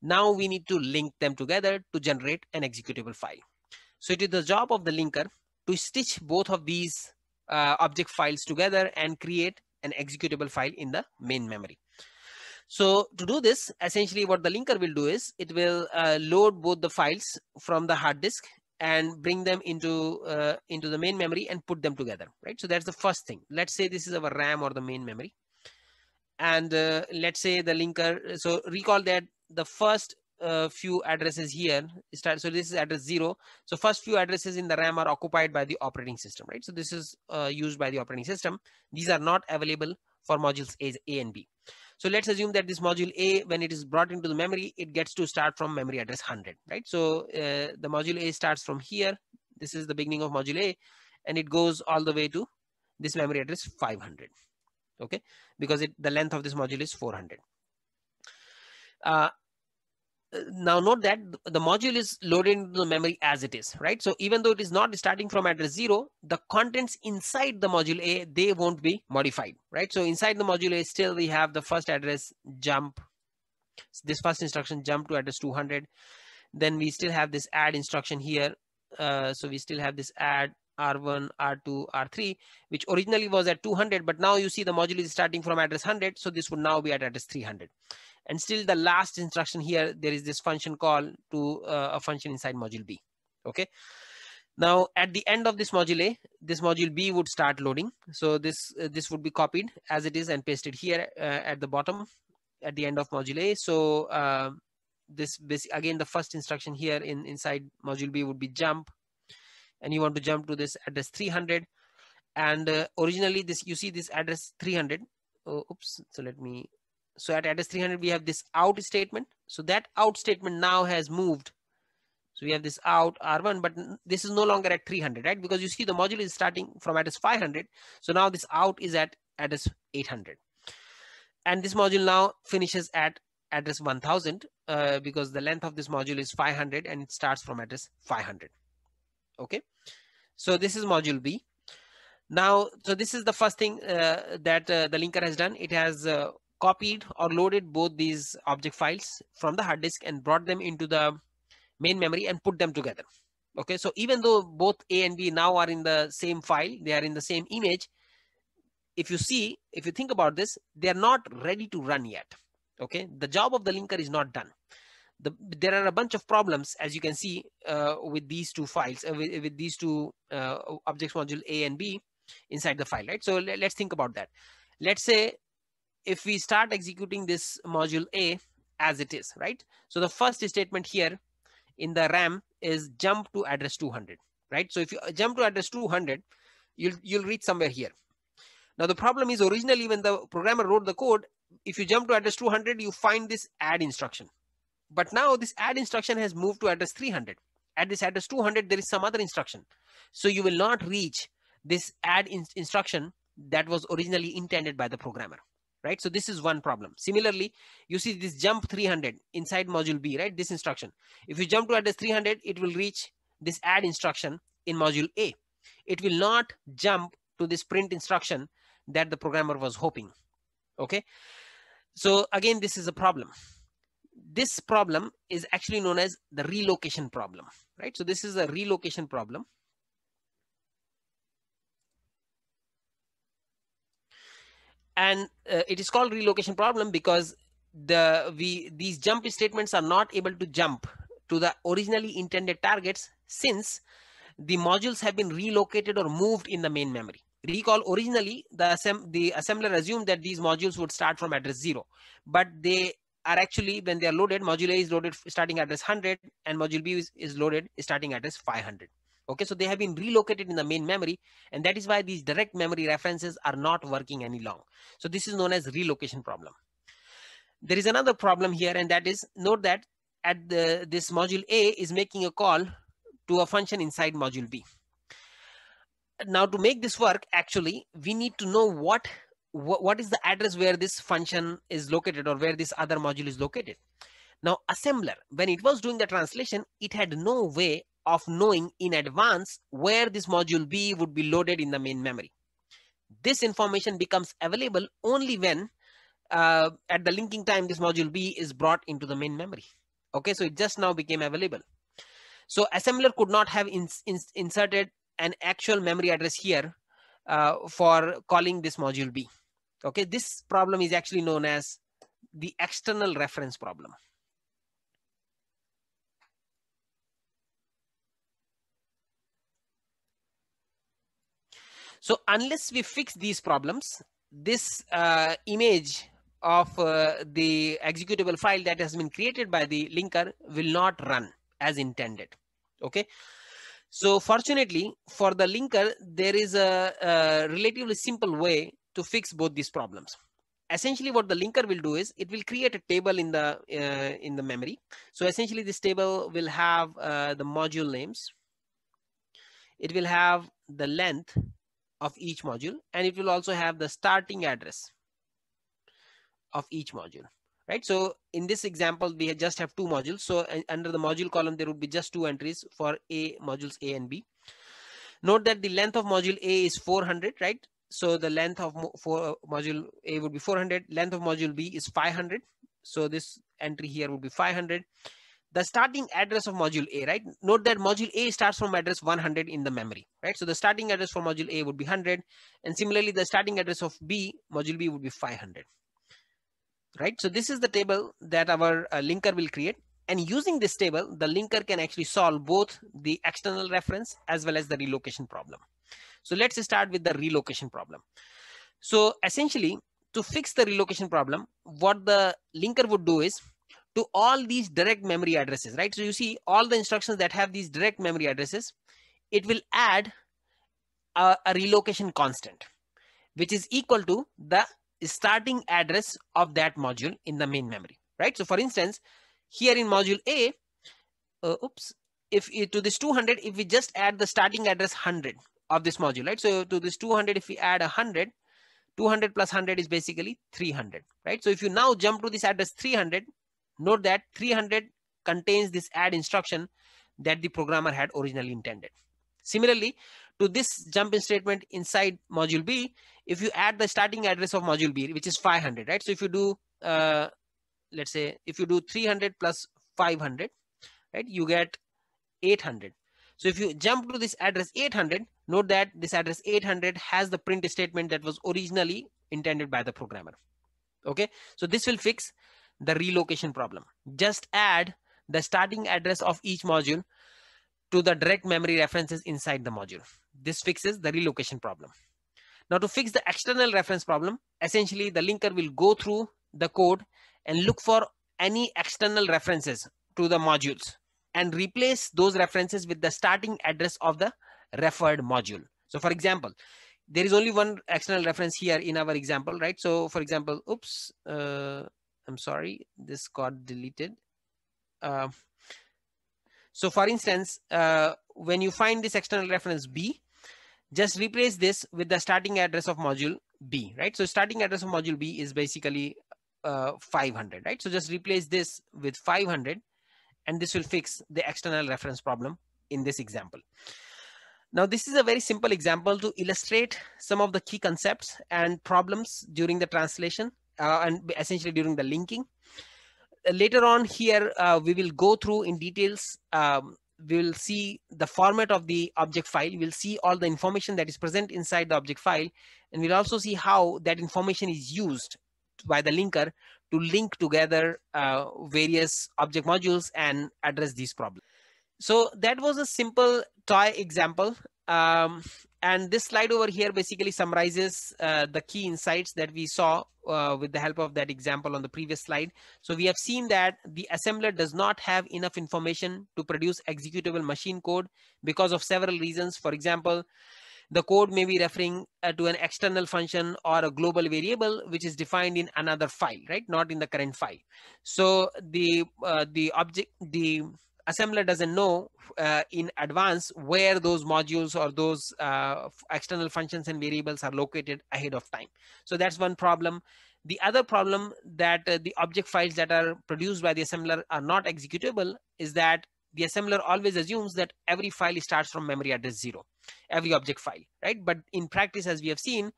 Now we need to link them together to generate an executable file. So it is the job of the linker to stitch both of these uh, object files together and create an executable file in the main memory. So to do this, essentially what the linker will do is it will uh, load both the files from the hard disk and bring them into uh, into the main memory and put them together, right? So that's the first thing. Let's say this is our RAM or the main memory. And uh, let's say the linker, so recall that the first uh, few addresses here start so this is address 0 so first few addresses in the ram are occupied by the operating system right so this is uh, used by the operating system these are not available for modules a, and b so let's assume that this module a when it is brought into the memory it gets to start from memory address 100 right so uh, the module a starts from here this is the beginning of module a and it goes all the way to this memory address 500 okay because it the length of this module is 400 uh, now note that the module is loaded into the memory as it is, right? So even though it is not starting from address zero, the contents inside the module A, they won't be modified, right? So inside the module A still we have the first address jump, this first instruction jump to address 200. Then we still have this add instruction here. Uh, so we still have this add R1, R2, R3, which originally was at 200, but now you see the module is starting from address 100. So this would now be at address 300. And still the last instruction here, there is this function call to uh, a function inside module B. Okay. Now at the end of this module A, this module B would start loading. So this uh, this would be copied as it is and pasted here uh, at the bottom at the end of module A. So uh, this again the first instruction here in inside module B would be jump, and you want to jump to this address 300. And uh, originally this you see this address 300. Oh, oops. So let me so at address 300, we have this out statement. So that out statement now has moved. So we have this out R1, but this is no longer at 300, right? Because you see the module is starting from address 500. So now this out is at address 800. And this module now finishes at address 1000 uh, because the length of this module is 500 and it starts from address 500. Okay. So this is module B. Now, so this is the first thing uh, that uh, the linker has done. It has uh, copied or loaded both these object files from the hard disk and brought them into the main memory and put them together. Okay, so even though both A and B now are in the same file, they are in the same image. If you see, if you think about this, they are not ready to run yet. Okay, the job of the linker is not done. The, there are a bunch of problems, as you can see, uh, with these two files, uh, with, with, these two uh, objects module A and B inside the file, right? So let's think about that. Let's say if we start executing this module A as it is, right? So the first statement here in the RAM is jump to address 200, right? So if you uh, jump to address 200, you'll, you'll reach somewhere here. Now the problem is originally when the programmer wrote the code, if you jump to address 200, you find this add instruction. But now this add instruction has moved to address 300. At this address 200, there is some other instruction. So you will not reach this add in instruction that was originally intended by the programmer right? So this is one problem. Similarly, you see this jump 300 inside module B, right? This instruction. If you jump to address 300, it will reach this add instruction in module A. It will not jump to this print instruction that the programmer was hoping. Okay. So again, this is a problem. This problem is actually known as the relocation problem, right? So this is a relocation problem. and uh, it is called relocation problem because the we these jump statements are not able to jump to the originally intended targets since the modules have been relocated or moved in the main memory recall originally the, assemb the assembler assumed that these modules would start from address 0 but they are actually when they are loaded module a is loaded starting address 100 and module b is, is loaded starting address 500 Okay, so they have been relocated in the main memory and that is why these direct memory references are not working any long. So this is known as relocation problem. There is another problem here and that is note that at the, this module A is making a call to a function inside module B. Now to make this work, actually, we need to know what what is the address where this function is located or where this other module is located. Now assembler, when it was doing the translation, it had no way of knowing in advance where this module B would be loaded in the main memory. This information becomes available only when uh, at the linking time this module B is brought into the main memory. Okay, so it just now became available. So assembler could not have ins ins inserted an actual memory address here uh, for calling this module B. Okay, this problem is actually known as the external reference problem. So unless we fix these problems, this uh, image of uh, the executable file that has been created by the linker will not run as intended. Okay. So fortunately for the linker, there is a, a relatively simple way to fix both these problems essentially what the linker will do is it will create a table in the uh, in the memory so essentially this table will have uh, the module names it will have the length of each module and it will also have the starting address of each module right so in this example we just have two modules so under the module column there would be just two entries for a modules a and b note that the length of module a is 400 right so the length of mo for uh, module a would be 400 length of module b is 500 so this entry here would be 500 the starting address of module A, right? Note that module A starts from address 100 in the memory, right? So the starting address for module A would be 100. And similarly, the starting address of B, module B would be 500, right? So this is the table that our uh, linker will create. And using this table, the linker can actually solve both the external reference as well as the relocation problem. So let's start with the relocation problem. So essentially, to fix the relocation problem, what the linker would do is to all these direct memory addresses, right? So you see all the instructions that have these direct memory addresses, it will add a, a relocation constant, which is equal to the starting address of that module in the main memory, right? So for instance, here in module A, uh, oops, if to this 200, if we just add the starting address 100 of this module, right? So to this 200, if we add 100, 200 plus 100 is basically 300, right? So if you now jump to this address 300, Note that 300 contains this add instruction that the programmer had originally intended. Similarly, to this jump in statement inside module B, if you add the starting address of module B, which is 500, right? So if you do, uh, let's say, if you do 300 plus 500, right, you get 800. So if you jump to this address 800, note that this address 800 has the print statement that was originally intended by the programmer. Okay, so this will fix the relocation problem. Just add the starting address of each module to the direct memory references inside the module. This fixes the relocation problem. Now to fix the external reference problem, essentially the linker will go through the code and look for any external references to the modules and replace those references with the starting address of the referred module. So for example, there is only one external reference here in our example, right? So for example, oops, uh, I'm sorry, this got deleted. Uh, so for instance, uh, when you find this external reference B, just replace this with the starting address of module B, right? So starting address of module B is basically uh, 500, right? So just replace this with 500 and this will fix the external reference problem in this example. Now, this is a very simple example to illustrate some of the key concepts and problems during the translation uh, and essentially during the linking. Later on here, uh, we will go through in details. Um, we will see the format of the object file. We'll see all the information that is present inside the object file. And we'll also see how that information is used by the linker to link together uh, various object modules and address these problems. So that was a simple toy example. Um, and this slide over here basically summarizes uh, the key insights that we saw uh, with the help of that example on the previous slide. So we have seen that the assembler does not have enough information to produce executable machine code because of several reasons. For example, the code may be referring uh, to an external function or a global variable which is defined in another file right not in the current file so the uh, the object the assembler doesn't know uh, in advance where those modules or those uh, external functions and variables are located ahead of time. So that's one problem. The other problem that uh, the object files that are produced by the assembler are not executable is that the assembler always assumes that every file starts from memory address zero, every object file, right? But in practice, as we have seen,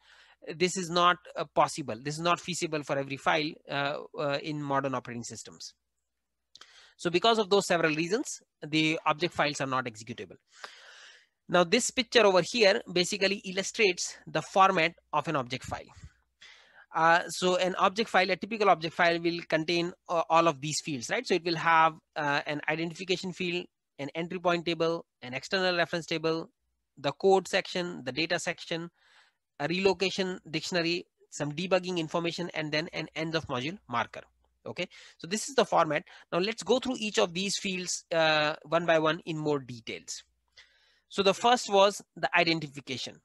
this is not uh, possible. This is not feasible for every file uh, uh, in modern operating systems. So because of those several reasons, the object files are not executable. Now this picture over here basically illustrates the format of an object file. Uh, so an object file, a typical object file will contain uh, all of these fields, right? So it will have uh, an identification field, an entry point table, an external reference table, the code section, the data section, a relocation dictionary, some debugging information, and then an end of module marker okay so this is the format now let's go through each of these fields uh, one by one in more details so the first was the identification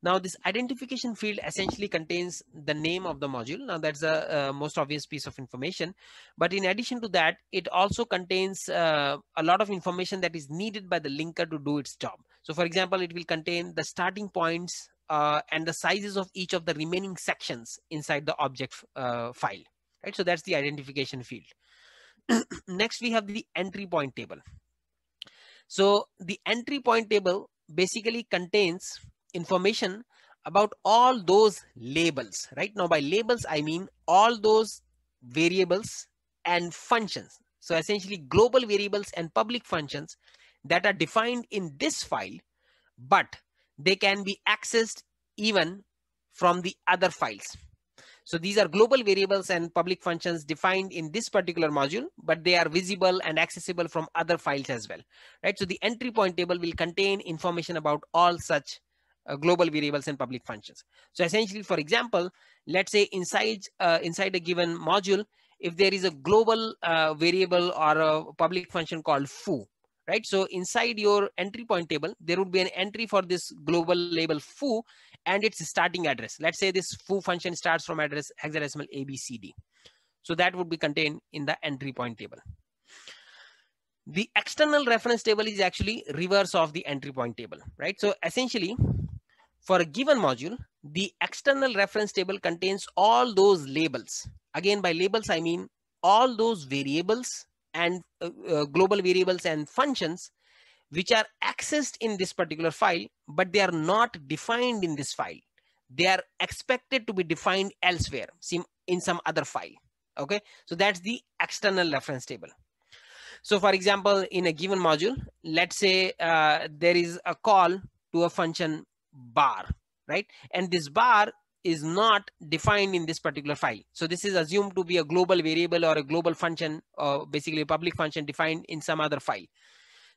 now this identification field essentially contains the name of the module now that's the uh, most obvious piece of information but in addition to that it also contains uh, a lot of information that is needed by the linker to do its job so for example it will contain the starting points uh, and the sizes of each of the remaining sections inside the object uh, file right? So that's the identification field. *clears throat* Next, we have the entry point table. So the entry point table basically contains information about all those labels, right? Now by labels, I mean all those variables and functions. So essentially global variables and public functions that are defined in this file, but they can be accessed even from the other files. So these are global variables and public functions defined in this particular module, but they are visible and accessible from other files as well, right? So the entry point table will contain information about all such uh, global variables and public functions. So essentially, for example, let's say inside, uh, inside a given module, if there is a global uh, variable or a public function called foo, right? So inside your entry point table, there would be an entry for this global label foo and its starting address. Let's say this foo function starts from address hexadecimal ABCD. So that would be contained in the entry point table. The external reference table is actually reverse of the entry point table, right? So essentially for a given module, the external reference table contains all those labels. Again, by labels, I mean all those variables and uh, uh, global variables and functions which are accessed in this particular file, but they are not defined in this file. They are expected to be defined elsewhere in some other file. Okay, so that's the external reference table. So for example, in a given module, let's say uh, there is a call to a function bar, right? And this bar is not defined in this particular file. So this is assumed to be a global variable or a global function or basically a public function defined in some other file.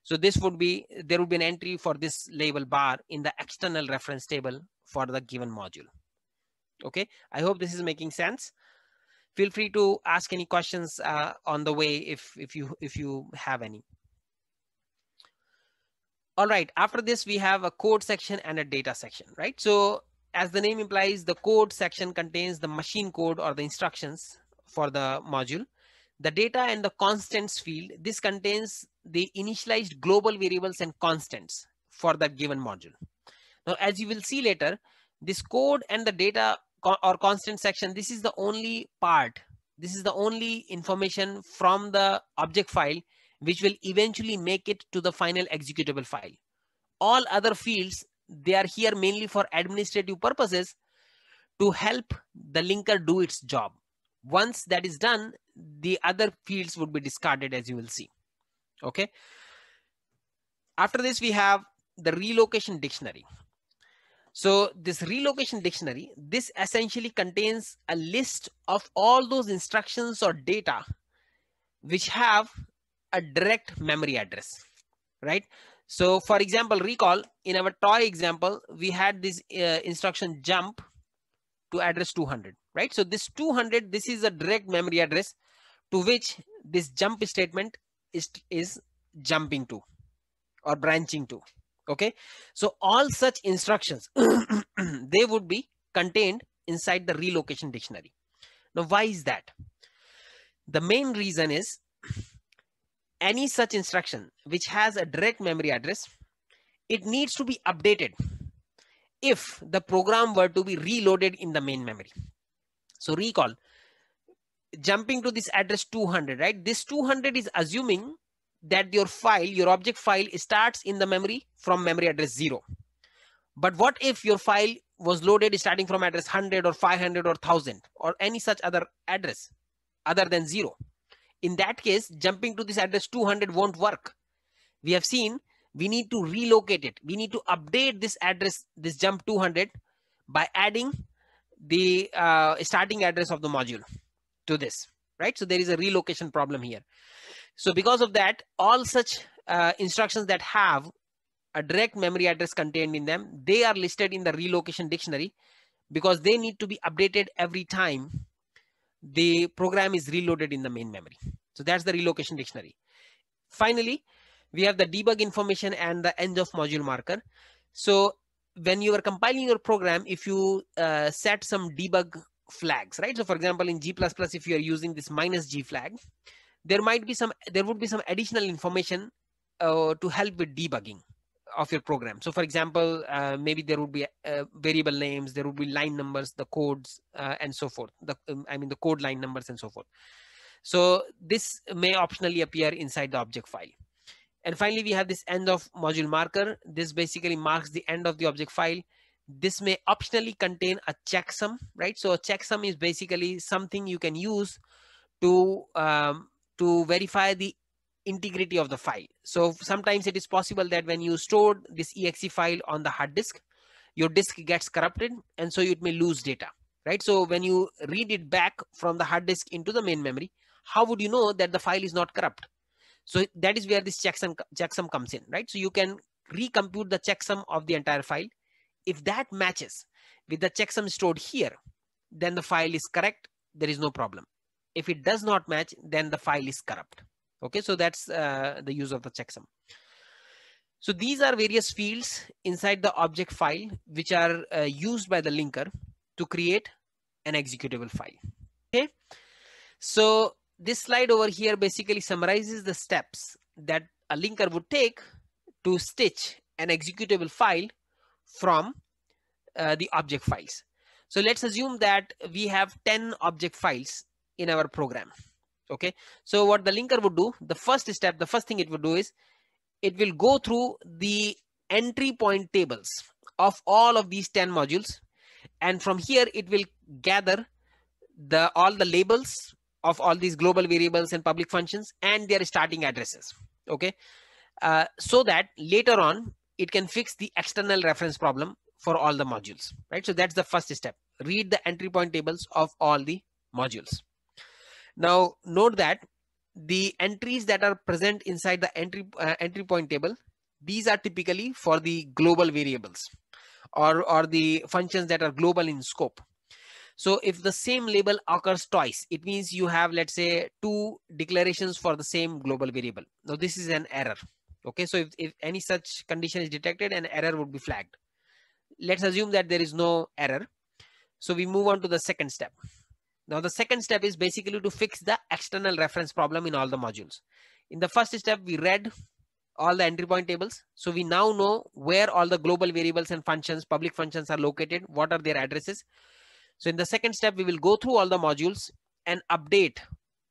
So this would be, there would be an entry for this label bar in the external reference table for the given module. Okay, I hope this is making sense. Feel free to ask any questions uh, on the way if, if, you, if you have any. All right, after this, we have a code section and a data section, right? So as the name implies, the code section contains the machine code or the instructions for the module. The data and the constants field, this contains the initialized global variables and constants for that given module. Now, as you will see later, this code and the data co or constant section, this is the only part, this is the only information from the object file which will eventually make it to the final executable file. All other fields they are here mainly for administrative purposes to help the linker do its job. Once that is done, the other fields would be discarded as you will see. Okay. After this, we have the relocation dictionary. So this relocation dictionary, this essentially contains a list of all those instructions or data which have a direct memory address, right? So for example, recall in our toy example, we had this uh, instruction jump to address 200, right? So this 200, this is a direct memory address to which this jump statement is, is jumping to or branching to, okay? So all such instructions, *clears throat* they would be contained inside the relocation dictionary. Now, why is that? The main reason is any such instruction which has a direct memory address, it needs to be updated if the program were to be reloaded in the main memory. So recall, jumping to this address 200, right? This 200 is assuming that your file, your object file starts in the memory from memory address zero. But what if your file was loaded starting from address 100 or 500 or 1000 or any such other address other than zero? In that case, jumping to this address 200 won't work. We have seen we need to relocate it. We need to update this address, this jump 200 by adding the uh, starting address of the module to this, right? So there is a relocation problem here. So because of that, all such uh, instructions that have a direct memory address contained in them, they are listed in the relocation dictionary because they need to be updated every time the program is reloaded in the main memory. So that's the relocation dictionary. Finally, we have the debug information and the end of module marker. So when you are compiling your program, if you uh, set some debug flags, right? So for example, in G++, if you are using this minus G flag, there might be some, there would be some additional information uh, to help with debugging of your program. So for example, uh, maybe there would be uh, variable names, there would be line numbers, the codes, uh, and so forth. The, um, I mean, the code line numbers and so forth. So this may optionally appear inside the object file. And finally, we have this end of module marker. This basically marks the end of the object file. This may optionally contain a checksum, right? So a checksum is basically something you can use to um, to verify the integrity of the file. So sometimes it is possible that when you store this exe file on the hard disk, your disk gets corrupted and so it may lose data, right? So when you read it back from the hard disk into the main memory, how would you know that the file is not corrupt? So that is where this checksum, checksum comes in, right? So you can recompute the checksum of the entire file. If that matches with the checksum stored here, then the file is correct. There is no problem. If it does not match, then the file is corrupt. Okay, so that's uh, the use of the checksum. So these are various fields inside the object file which are uh, used by the linker to create an executable file. Okay, so this slide over here basically summarizes the steps that a linker would take to stitch an executable file from uh, the object files. So let's assume that we have 10 object files in our program. Okay. So what the linker would do, the first step, the first thing it would do is it will go through the entry point tables of all of these 10 modules. And from here, it will gather the all the labels of all these global variables and public functions and their starting addresses. Okay. Uh, so that later on, it can fix the external reference problem for all the modules, right? So that's the first step. Read the entry point tables of all the modules. Now note that the entries that are present inside the entry uh, entry point table, these are typically for the global variables or, or the functions that are global in scope. So if the same label occurs twice, it means you have, let's say, two declarations for the same global variable. Now this is an error. Okay, so if, if any such condition is detected, an error would be flagged. Let's assume that there is no error. So we move on to the second step. Now the second step is basically to fix the external reference problem in all the modules. In the first step, we read all the entry point tables. So we now know where all the global variables and functions, public functions are located, what are their addresses. So in the second step, we will go through all the modules and update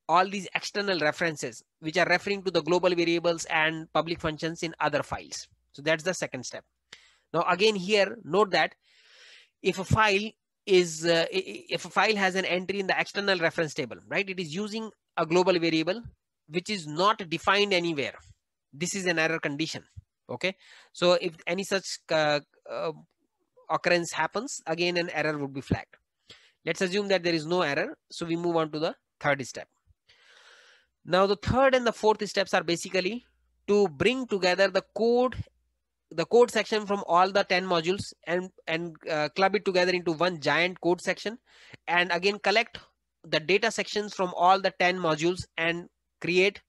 all these external references, which are referring to the global variables and public functions in other files. So that's the second step. Now again here, note that if a file is uh, if a file has an entry in the external reference table, right? It is using a global variable which is not defined anywhere. This is an error condition. Okay. So if any such uh, uh, occurrence happens, again, an error would be flagged. Let's assume that there is no error. So we move on to the third step. Now the third and the fourth steps are basically to bring together the code the code section from all the 10 modules and and uh, club it together into one giant code section and again collect the data sections from all the 10 modules and create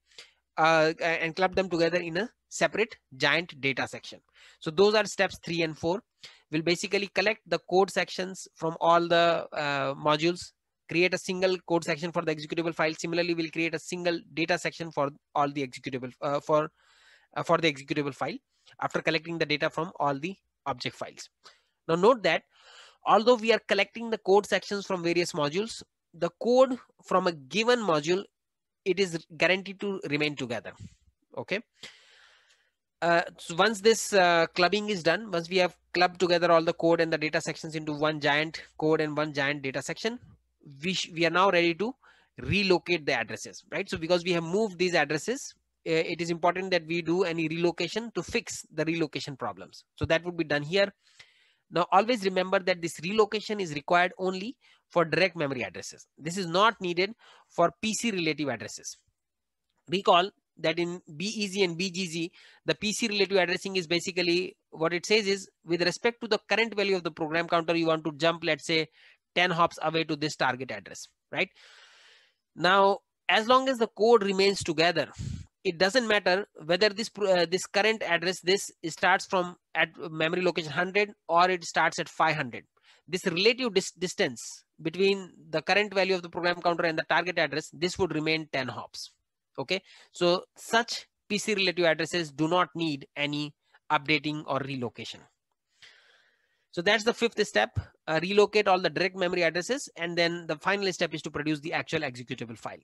uh, and club them together in a separate giant data section so those are steps three and four we'll basically collect the code sections from all the uh, modules create a single code section for the executable file similarly we'll create a single data section for all the executable uh, for uh, for the executable file after collecting the data from all the object files. Now note that although we are collecting the code sections from various modules, the code from a given module, it is guaranteed to remain together. Okay. Uh, so once this uh, clubbing is done, once we have clubbed together all the code and the data sections into one giant code and one giant data section, we, we are now ready to relocate the addresses, right? So because we have moved these addresses uh, it is important that we do any relocation to fix the relocation problems. So that would be done here. Now always remember that this relocation is required only for direct memory addresses. This is not needed for PC relative addresses. Recall that in BEZ and BGZ, the PC relative addressing is basically what it says is with respect to the current value of the program counter, you want to jump, let's say 10 hops away to this target address, right? Now, as long as the code remains together, it doesn't matter whether this uh, this current address this starts from at memory location 100 or it starts at 500 this relative dis distance between the current value of the program counter and the target address this would remain 10 hops okay so such pc relative addresses do not need any updating or relocation so that's the fifth step uh, relocate all the direct memory addresses and then the final step is to produce the actual executable file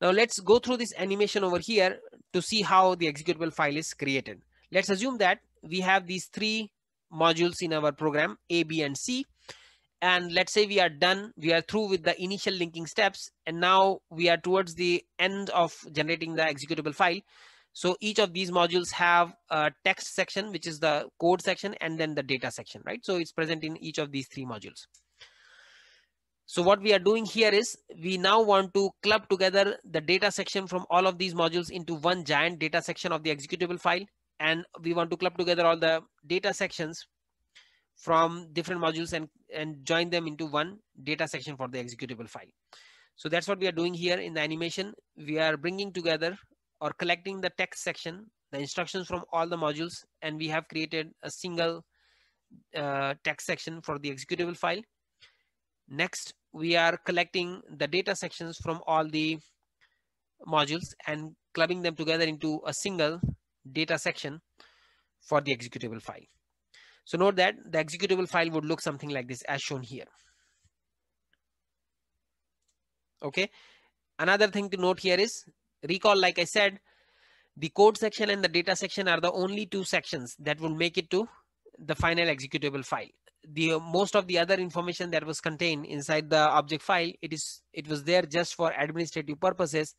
now let's go through this animation over here to see how the executable file is created. Let's assume that we have these three modules in our program, A, B, and C. And let's say we are done, we are through with the initial linking steps, and now we are towards the end of generating the executable file. So each of these modules have a text section, which is the code section, and then the data section, right? So it's present in each of these three modules. So what we are doing here is we now want to club together the data section from all of these modules into one giant data section of the executable file. And we want to club together all the data sections from different modules and, and join them into one data section for the executable file. So that's what we are doing here in the animation. We are bringing together or collecting the text section, the instructions from all the modules, and we have created a single uh, text section for the executable file Next, we are collecting the data sections from all the modules and clubbing them together into a single data section for the executable file. So note that the executable file would look something like this as shown here. Okay. Another thing to note here is recall, like I said, the code section and the data section are the only two sections that will make it to the final executable file the most of the other information that was contained inside the object file it is it was there just for administrative purposes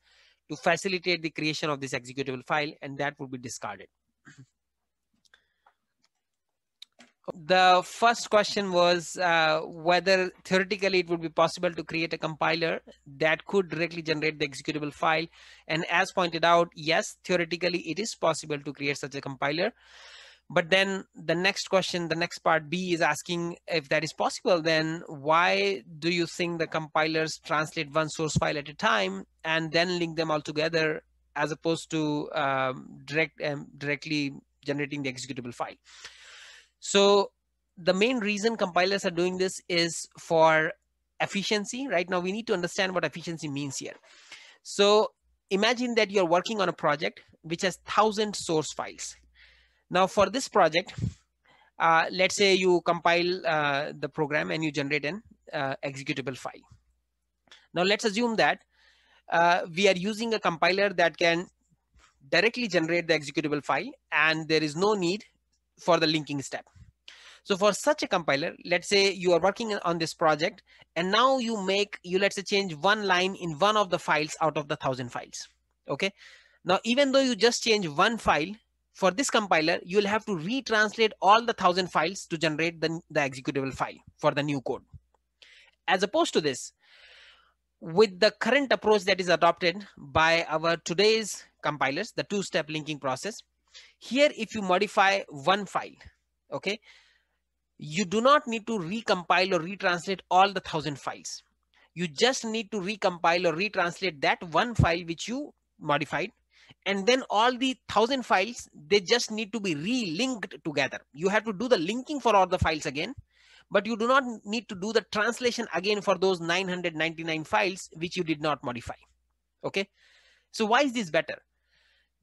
to facilitate the creation of this executable file and that would be discarded the first question was uh, whether theoretically it would be possible to create a compiler that could directly generate the executable file and as pointed out yes theoretically it is possible to create such a compiler but then the next question the next part b is asking if that is possible then why do you think the compilers translate one source file at a time and then link them all together as opposed to um, direct um, directly generating the executable file so the main reason compilers are doing this is for efficiency right now we need to understand what efficiency means here so imagine that you're working on a project which has 1000 source files now for this project, uh, let's say you compile uh, the program and you generate an uh, executable file. Now let's assume that uh, we are using a compiler that can directly generate the executable file and there is no need for the linking step. So for such a compiler, let's say you are working on this project and now you make, you let's say change one line in one of the files out of the thousand files. Okay. Now, even though you just change one file, for this compiler, you'll have to retranslate all the thousand files to generate the, the executable file for the new code. As opposed to this, with the current approach that is adopted by our today's compilers, the two-step linking process, here if you modify one file, okay, you do not need to recompile or retranslate all the thousand files. You just need to recompile or retranslate that one file which you modified and then all the thousand files they just need to be re-linked together you have to do the linking for all the files again but you do not need to do the translation again for those 999 files which you did not modify okay so why is this better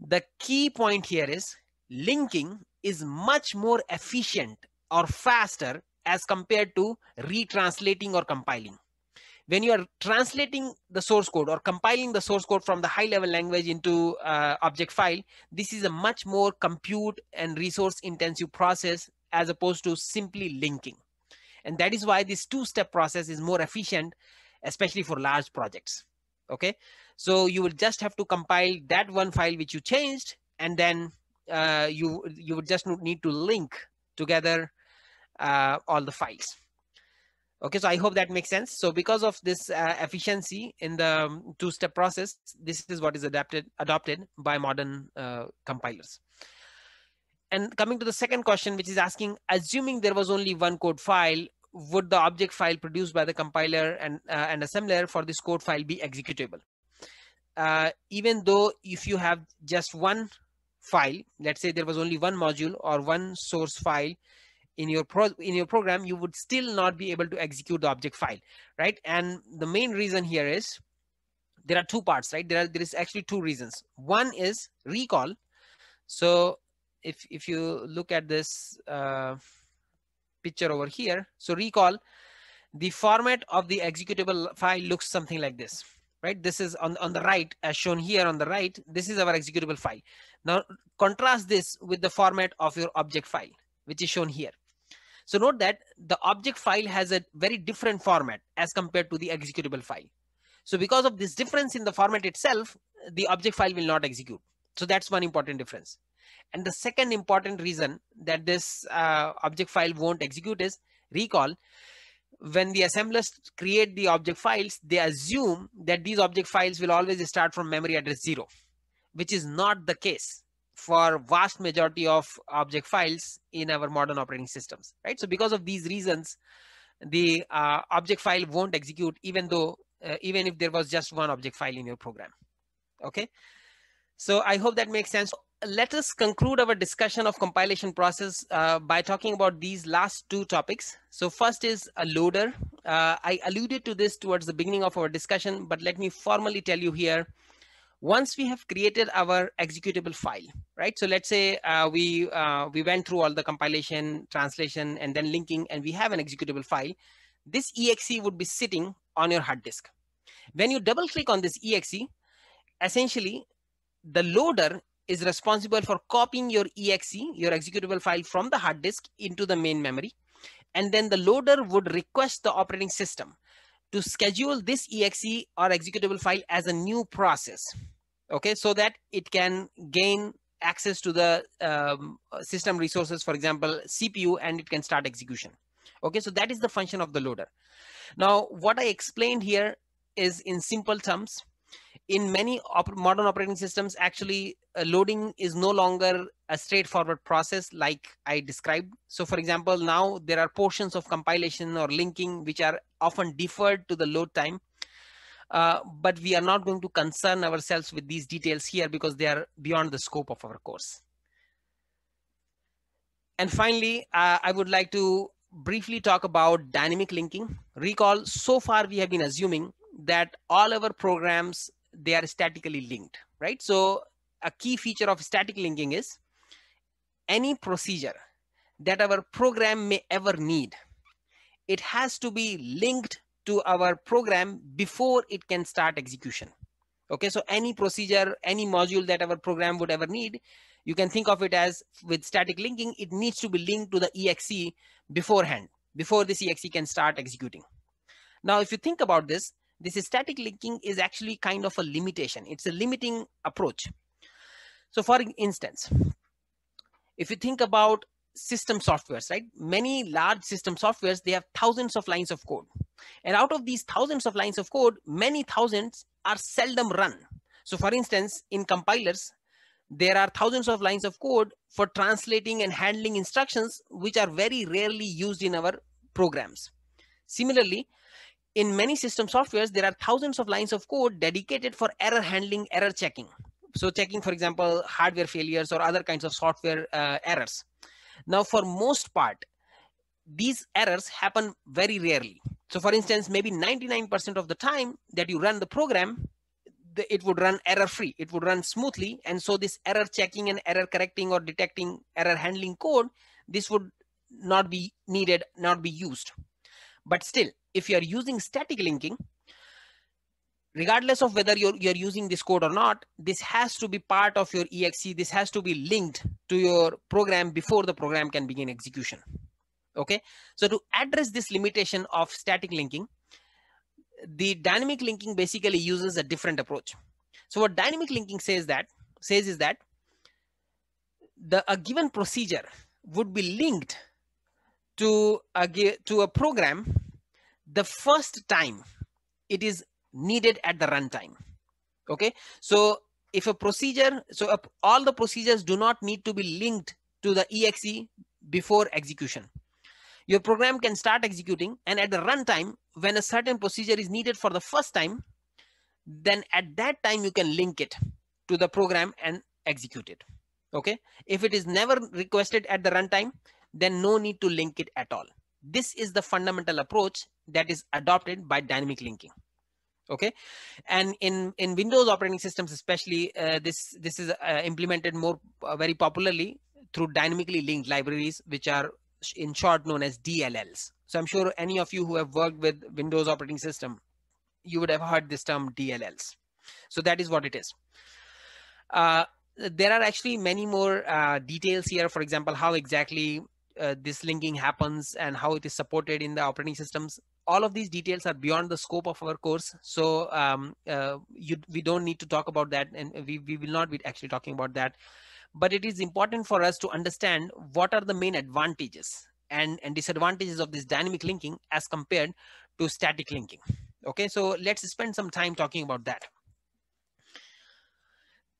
the key point here is linking is much more efficient or faster as compared to retranslating or compiling when you are translating the source code or compiling the source code from the high level language into uh, object file, this is a much more compute and resource intensive process as opposed to simply linking. And that is why this two-step process is more efficient, especially for large projects. Okay, so you will just have to compile that one file which you changed, and then uh, you you would just need to link together uh, all the files. Okay, so I hope that makes sense. So because of this uh, efficiency in the um, two-step process, this is what is adapted adopted by modern uh, compilers. And coming to the second question, which is asking, assuming there was only one code file, would the object file produced by the compiler and, uh, and assembler for this code file be executable? Uh, even though if you have just one file, let's say there was only one module or one source file, in your pro in your program you would still not be able to execute the object file right and the main reason here is there are two parts right there are there is actually two reasons one is recall so if if you look at this uh, picture over here so recall the format of the executable file looks something like this right this is on on the right as shown here on the right this is our executable file now contrast this with the format of your object file which is shown here so note that the object file has a very different format as compared to the executable file. So because of this difference in the format itself, the object file will not execute. So that's one important difference. And the second important reason that this uh, object file won't execute is recall. When the assemblers create the object files, they assume that these object files will always start from memory address zero, which is not the case for vast majority of object files in our modern operating systems, right? So because of these reasons, the uh, object file won't execute even though, uh, even if there was just one object file in your program, okay? So I hope that makes sense. Let us conclude our discussion of compilation process uh, by talking about these last two topics. So first is a loader. Uh, I alluded to this towards the beginning of our discussion, but let me formally tell you here once we have created our executable file, right? So let's say uh, we, uh, we went through all the compilation, translation, and then linking, and we have an executable file. This exe would be sitting on your hard disk. When you double click on this exe, essentially the loader is responsible for copying your exe, your executable file from the hard disk into the main memory. And then the loader would request the operating system to schedule this exe or executable file as a new process okay so that it can gain access to the um, system resources for example cpu and it can start execution okay so that is the function of the loader now what i explained here is in simple terms in many op modern operating systems actually uh, loading is no longer a straightforward process like i described so for example now there are portions of compilation or linking which are often deferred to the load time uh, but we are not going to concern ourselves with these details here because they are beyond the scope of our course and finally uh, i would like to briefly talk about dynamic linking recall so far we have been assuming that all our programs, they are statically linked, right? So a key feature of static linking is any procedure that our program may ever need, it has to be linked to our program before it can start execution. Okay, so any procedure, any module that our program would ever need, you can think of it as with static linking, it needs to be linked to the EXE beforehand, before this EXE can start executing. Now, if you think about this, this static linking is actually kind of a limitation. It's a limiting approach. So for instance, if you think about system softwares, right? Many large system softwares, they have thousands of lines of code. And out of these thousands of lines of code, many thousands are seldom run. So for instance, in compilers, there are thousands of lines of code for translating and handling instructions, which are very rarely used in our programs. Similarly, in many system softwares, there are thousands of lines of code dedicated for error handling, error checking. So checking, for example, hardware failures or other kinds of software uh, errors. Now, for most part, these errors happen very rarely. So for instance, maybe 99% of the time that you run the program, it would run error free it would run smoothly and so this error checking and error correcting or detecting error handling code this would not be needed not be used but still, if you are using static linking, regardless of whether you're, you're using this code or not, this has to be part of your exe. This has to be linked to your program before the program can begin execution. Okay, so to address this limitation of static linking, the dynamic linking basically uses a different approach. So what dynamic linking says that says is that the a given procedure would be linked to a, to a program the first time it is needed at the runtime. Okay, so if a procedure, so a, all the procedures do not need to be linked to the exe before execution. Your program can start executing and at the runtime, when a certain procedure is needed for the first time, then at that time you can link it to the program and execute it. Okay, if it is never requested at the runtime, then no need to link it at all. This is the fundamental approach that is adopted by dynamic linking. Okay, and in in Windows operating systems, especially uh, this this is uh, implemented more uh, very popularly through dynamically linked libraries, which are in short known as DLLs. So I'm sure any of you who have worked with Windows operating system, you would have heard this term DLLs. So that is what it is uh, there are actually many more uh, details here. For example, how exactly uh, this linking happens and how it is supported in the operating systems. All of these details are beyond the scope of our course. So um, uh, you, we don't need to talk about that and we, we will not be actually talking about that. But it is important for us to understand what are the main advantages and, and disadvantages of this dynamic linking as compared to static linking. Okay, so let's spend some time talking about that.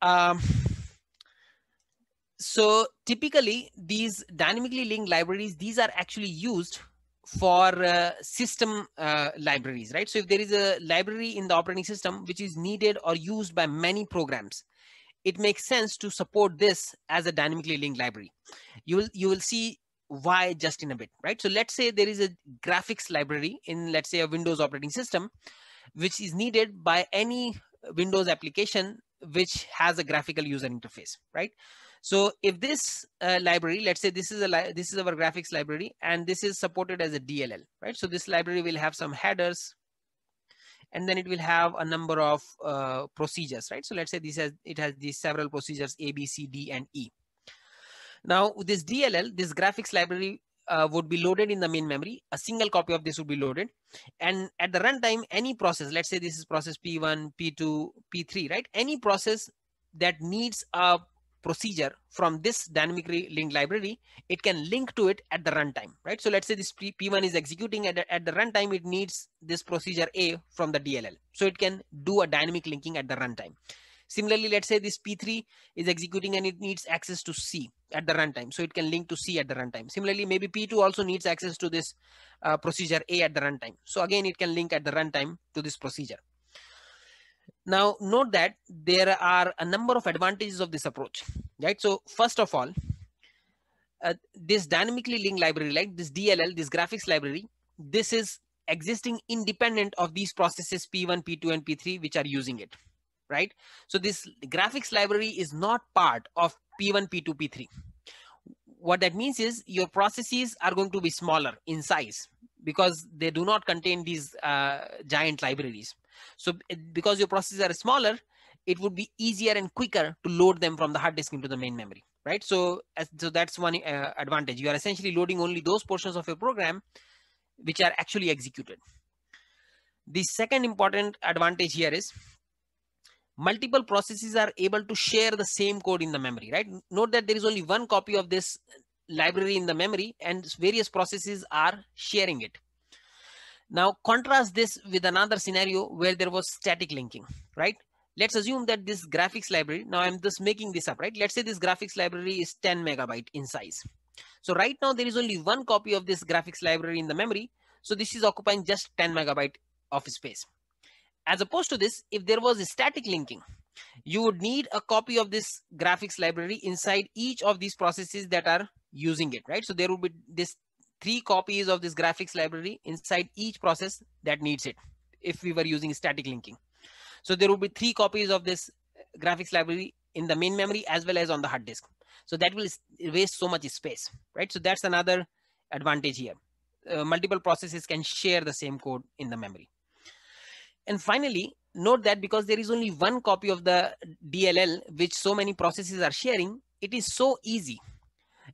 Um, so typically these dynamically linked libraries, these are actually used for uh, system uh, libraries, right? So if there is a library in the operating system which is needed or used by many programs, it makes sense to support this as a dynamically linked library. You will, you will see why just in a bit, right? So let's say there is a graphics library in, let's say, a Windows operating system, which is needed by any Windows application which has a graphical user interface, right? So if this uh, library, let's say this is a this is our graphics library and this is supported as a DLL, right? So this library will have some headers and then it will have a number of uh, procedures, right? So let's say this has, it has these several procedures A, B, C, D, and E. Now this DLL, this graphics library uh, would be loaded in the main memory. A single copy of this would be loaded. And at the runtime, any process, let's say this is process P1, P2, P3, right? Any process that needs a procedure from this dynamically linked library, it can link to it at the runtime, right? So let's say this P1 is executing at the, at the runtime, it needs this procedure A from the DLL. So it can do a dynamic linking at the runtime. Similarly, let's say this P3 is executing and it needs access to C at the runtime. So it can link to C at the runtime. Similarly, maybe P2 also needs access to this uh, procedure A at the runtime. So again, it can link at the runtime to this procedure. Now note that there are a number of advantages of this approach, right? So first of all, uh, this dynamically linked library, like this DLL, this graphics library, this is existing independent of these processes P1, P2, and P3, which are using it, right? So this graphics library is not part of P1, P2, P3. What that means is your processes are going to be smaller in size because they do not contain these uh, giant libraries. So because your processes are smaller, it would be easier and quicker to load them from the hard disk into the main memory, right? So, as, so that's one uh, advantage. You are essentially loading only those portions of your program which are actually executed. The second important advantage here is multiple processes are able to share the same code in the memory, right? Note that there is only one copy of this library in the memory and various processes are sharing it. Now contrast this with another scenario where there was static linking, right? Let's assume that this graphics library, now I'm just making this up, right? Let's say this graphics library is 10 megabyte in size. So right now there is only one copy of this graphics library in the memory. So this is occupying just 10 megabyte of space. As opposed to this, if there was static linking, you would need a copy of this graphics library inside each of these processes that are using it, right? So there would be this three copies of this graphics library inside each process that needs it if we were using static linking. So there will be three copies of this graphics library in the main memory as well as on the hard disk. So that will waste so much space, right? So that's another advantage here. Uh, multiple processes can share the same code in the memory. And finally, note that because there is only one copy of the DLL, which so many processes are sharing, it is so easy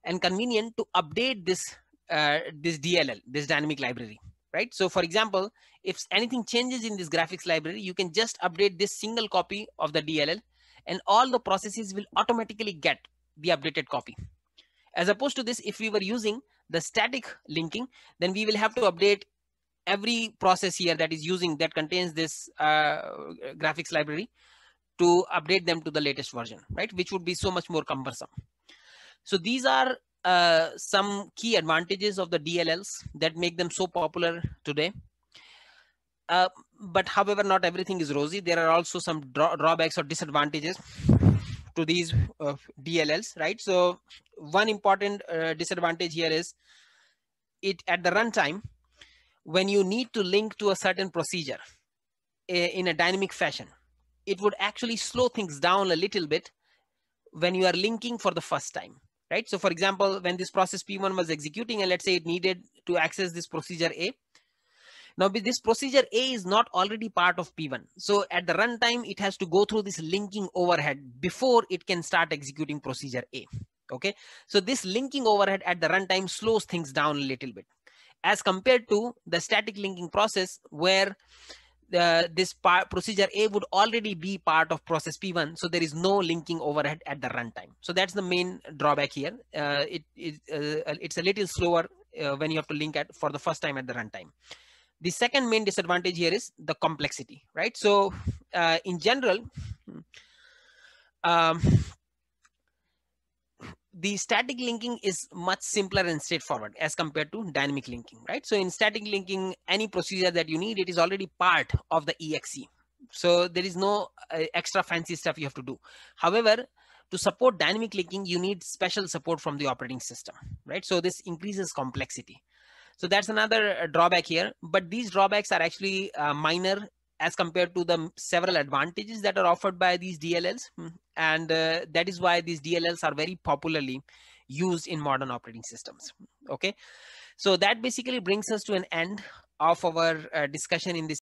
and convenient to update this uh, this DLL, this dynamic library, right? So for example, if anything changes in this graphics library, you can just update this single copy of the DLL and all the processes will automatically get the updated copy. As opposed to this, if we were using the static linking, then we will have to update every process here that is using that contains this uh, graphics library to update them to the latest version, right? Which would be so much more cumbersome. So these are uh, some key advantages of the DLLs that make them so popular today. Uh, but however, not everything is rosy. There are also some draw drawbacks or disadvantages to these uh, DLLs, right? So one important uh, disadvantage here is it at the runtime, when you need to link to a certain procedure eh, in a dynamic fashion, it would actually slow things down a little bit when you are linking for the first time right? So for example, when this process P1 was executing and let's say it needed to access this procedure A. Now this procedure A is not already part of P1. So at the runtime, it has to go through this linking overhead before it can start executing procedure A. Okay. So this linking overhead at the runtime slows things down a little bit as compared to the static linking process where uh, this part, procedure A would already be part of process P1. So there is no linking overhead at the runtime. So that's the main drawback here. Uh, it, it uh, it's a little slower uh, when you have to link at for the first time at the runtime. The second main disadvantage here is the complexity, right? So uh, in general, hmm, um, the static linking is much simpler and straightforward as compared to dynamic linking, right? So in static linking, any procedure that you need, it is already part of the EXE. So there is no uh, extra fancy stuff you have to do. However, to support dynamic linking, you need special support from the operating system, right? So this increases complexity. So that's another uh, drawback here, but these drawbacks are actually uh, minor as compared to the several advantages that are offered by these DLLs. Hmm, and uh, that is why these DLLs are very popularly used in modern operating systems. Okay, so that basically brings us to an end of our uh, discussion in this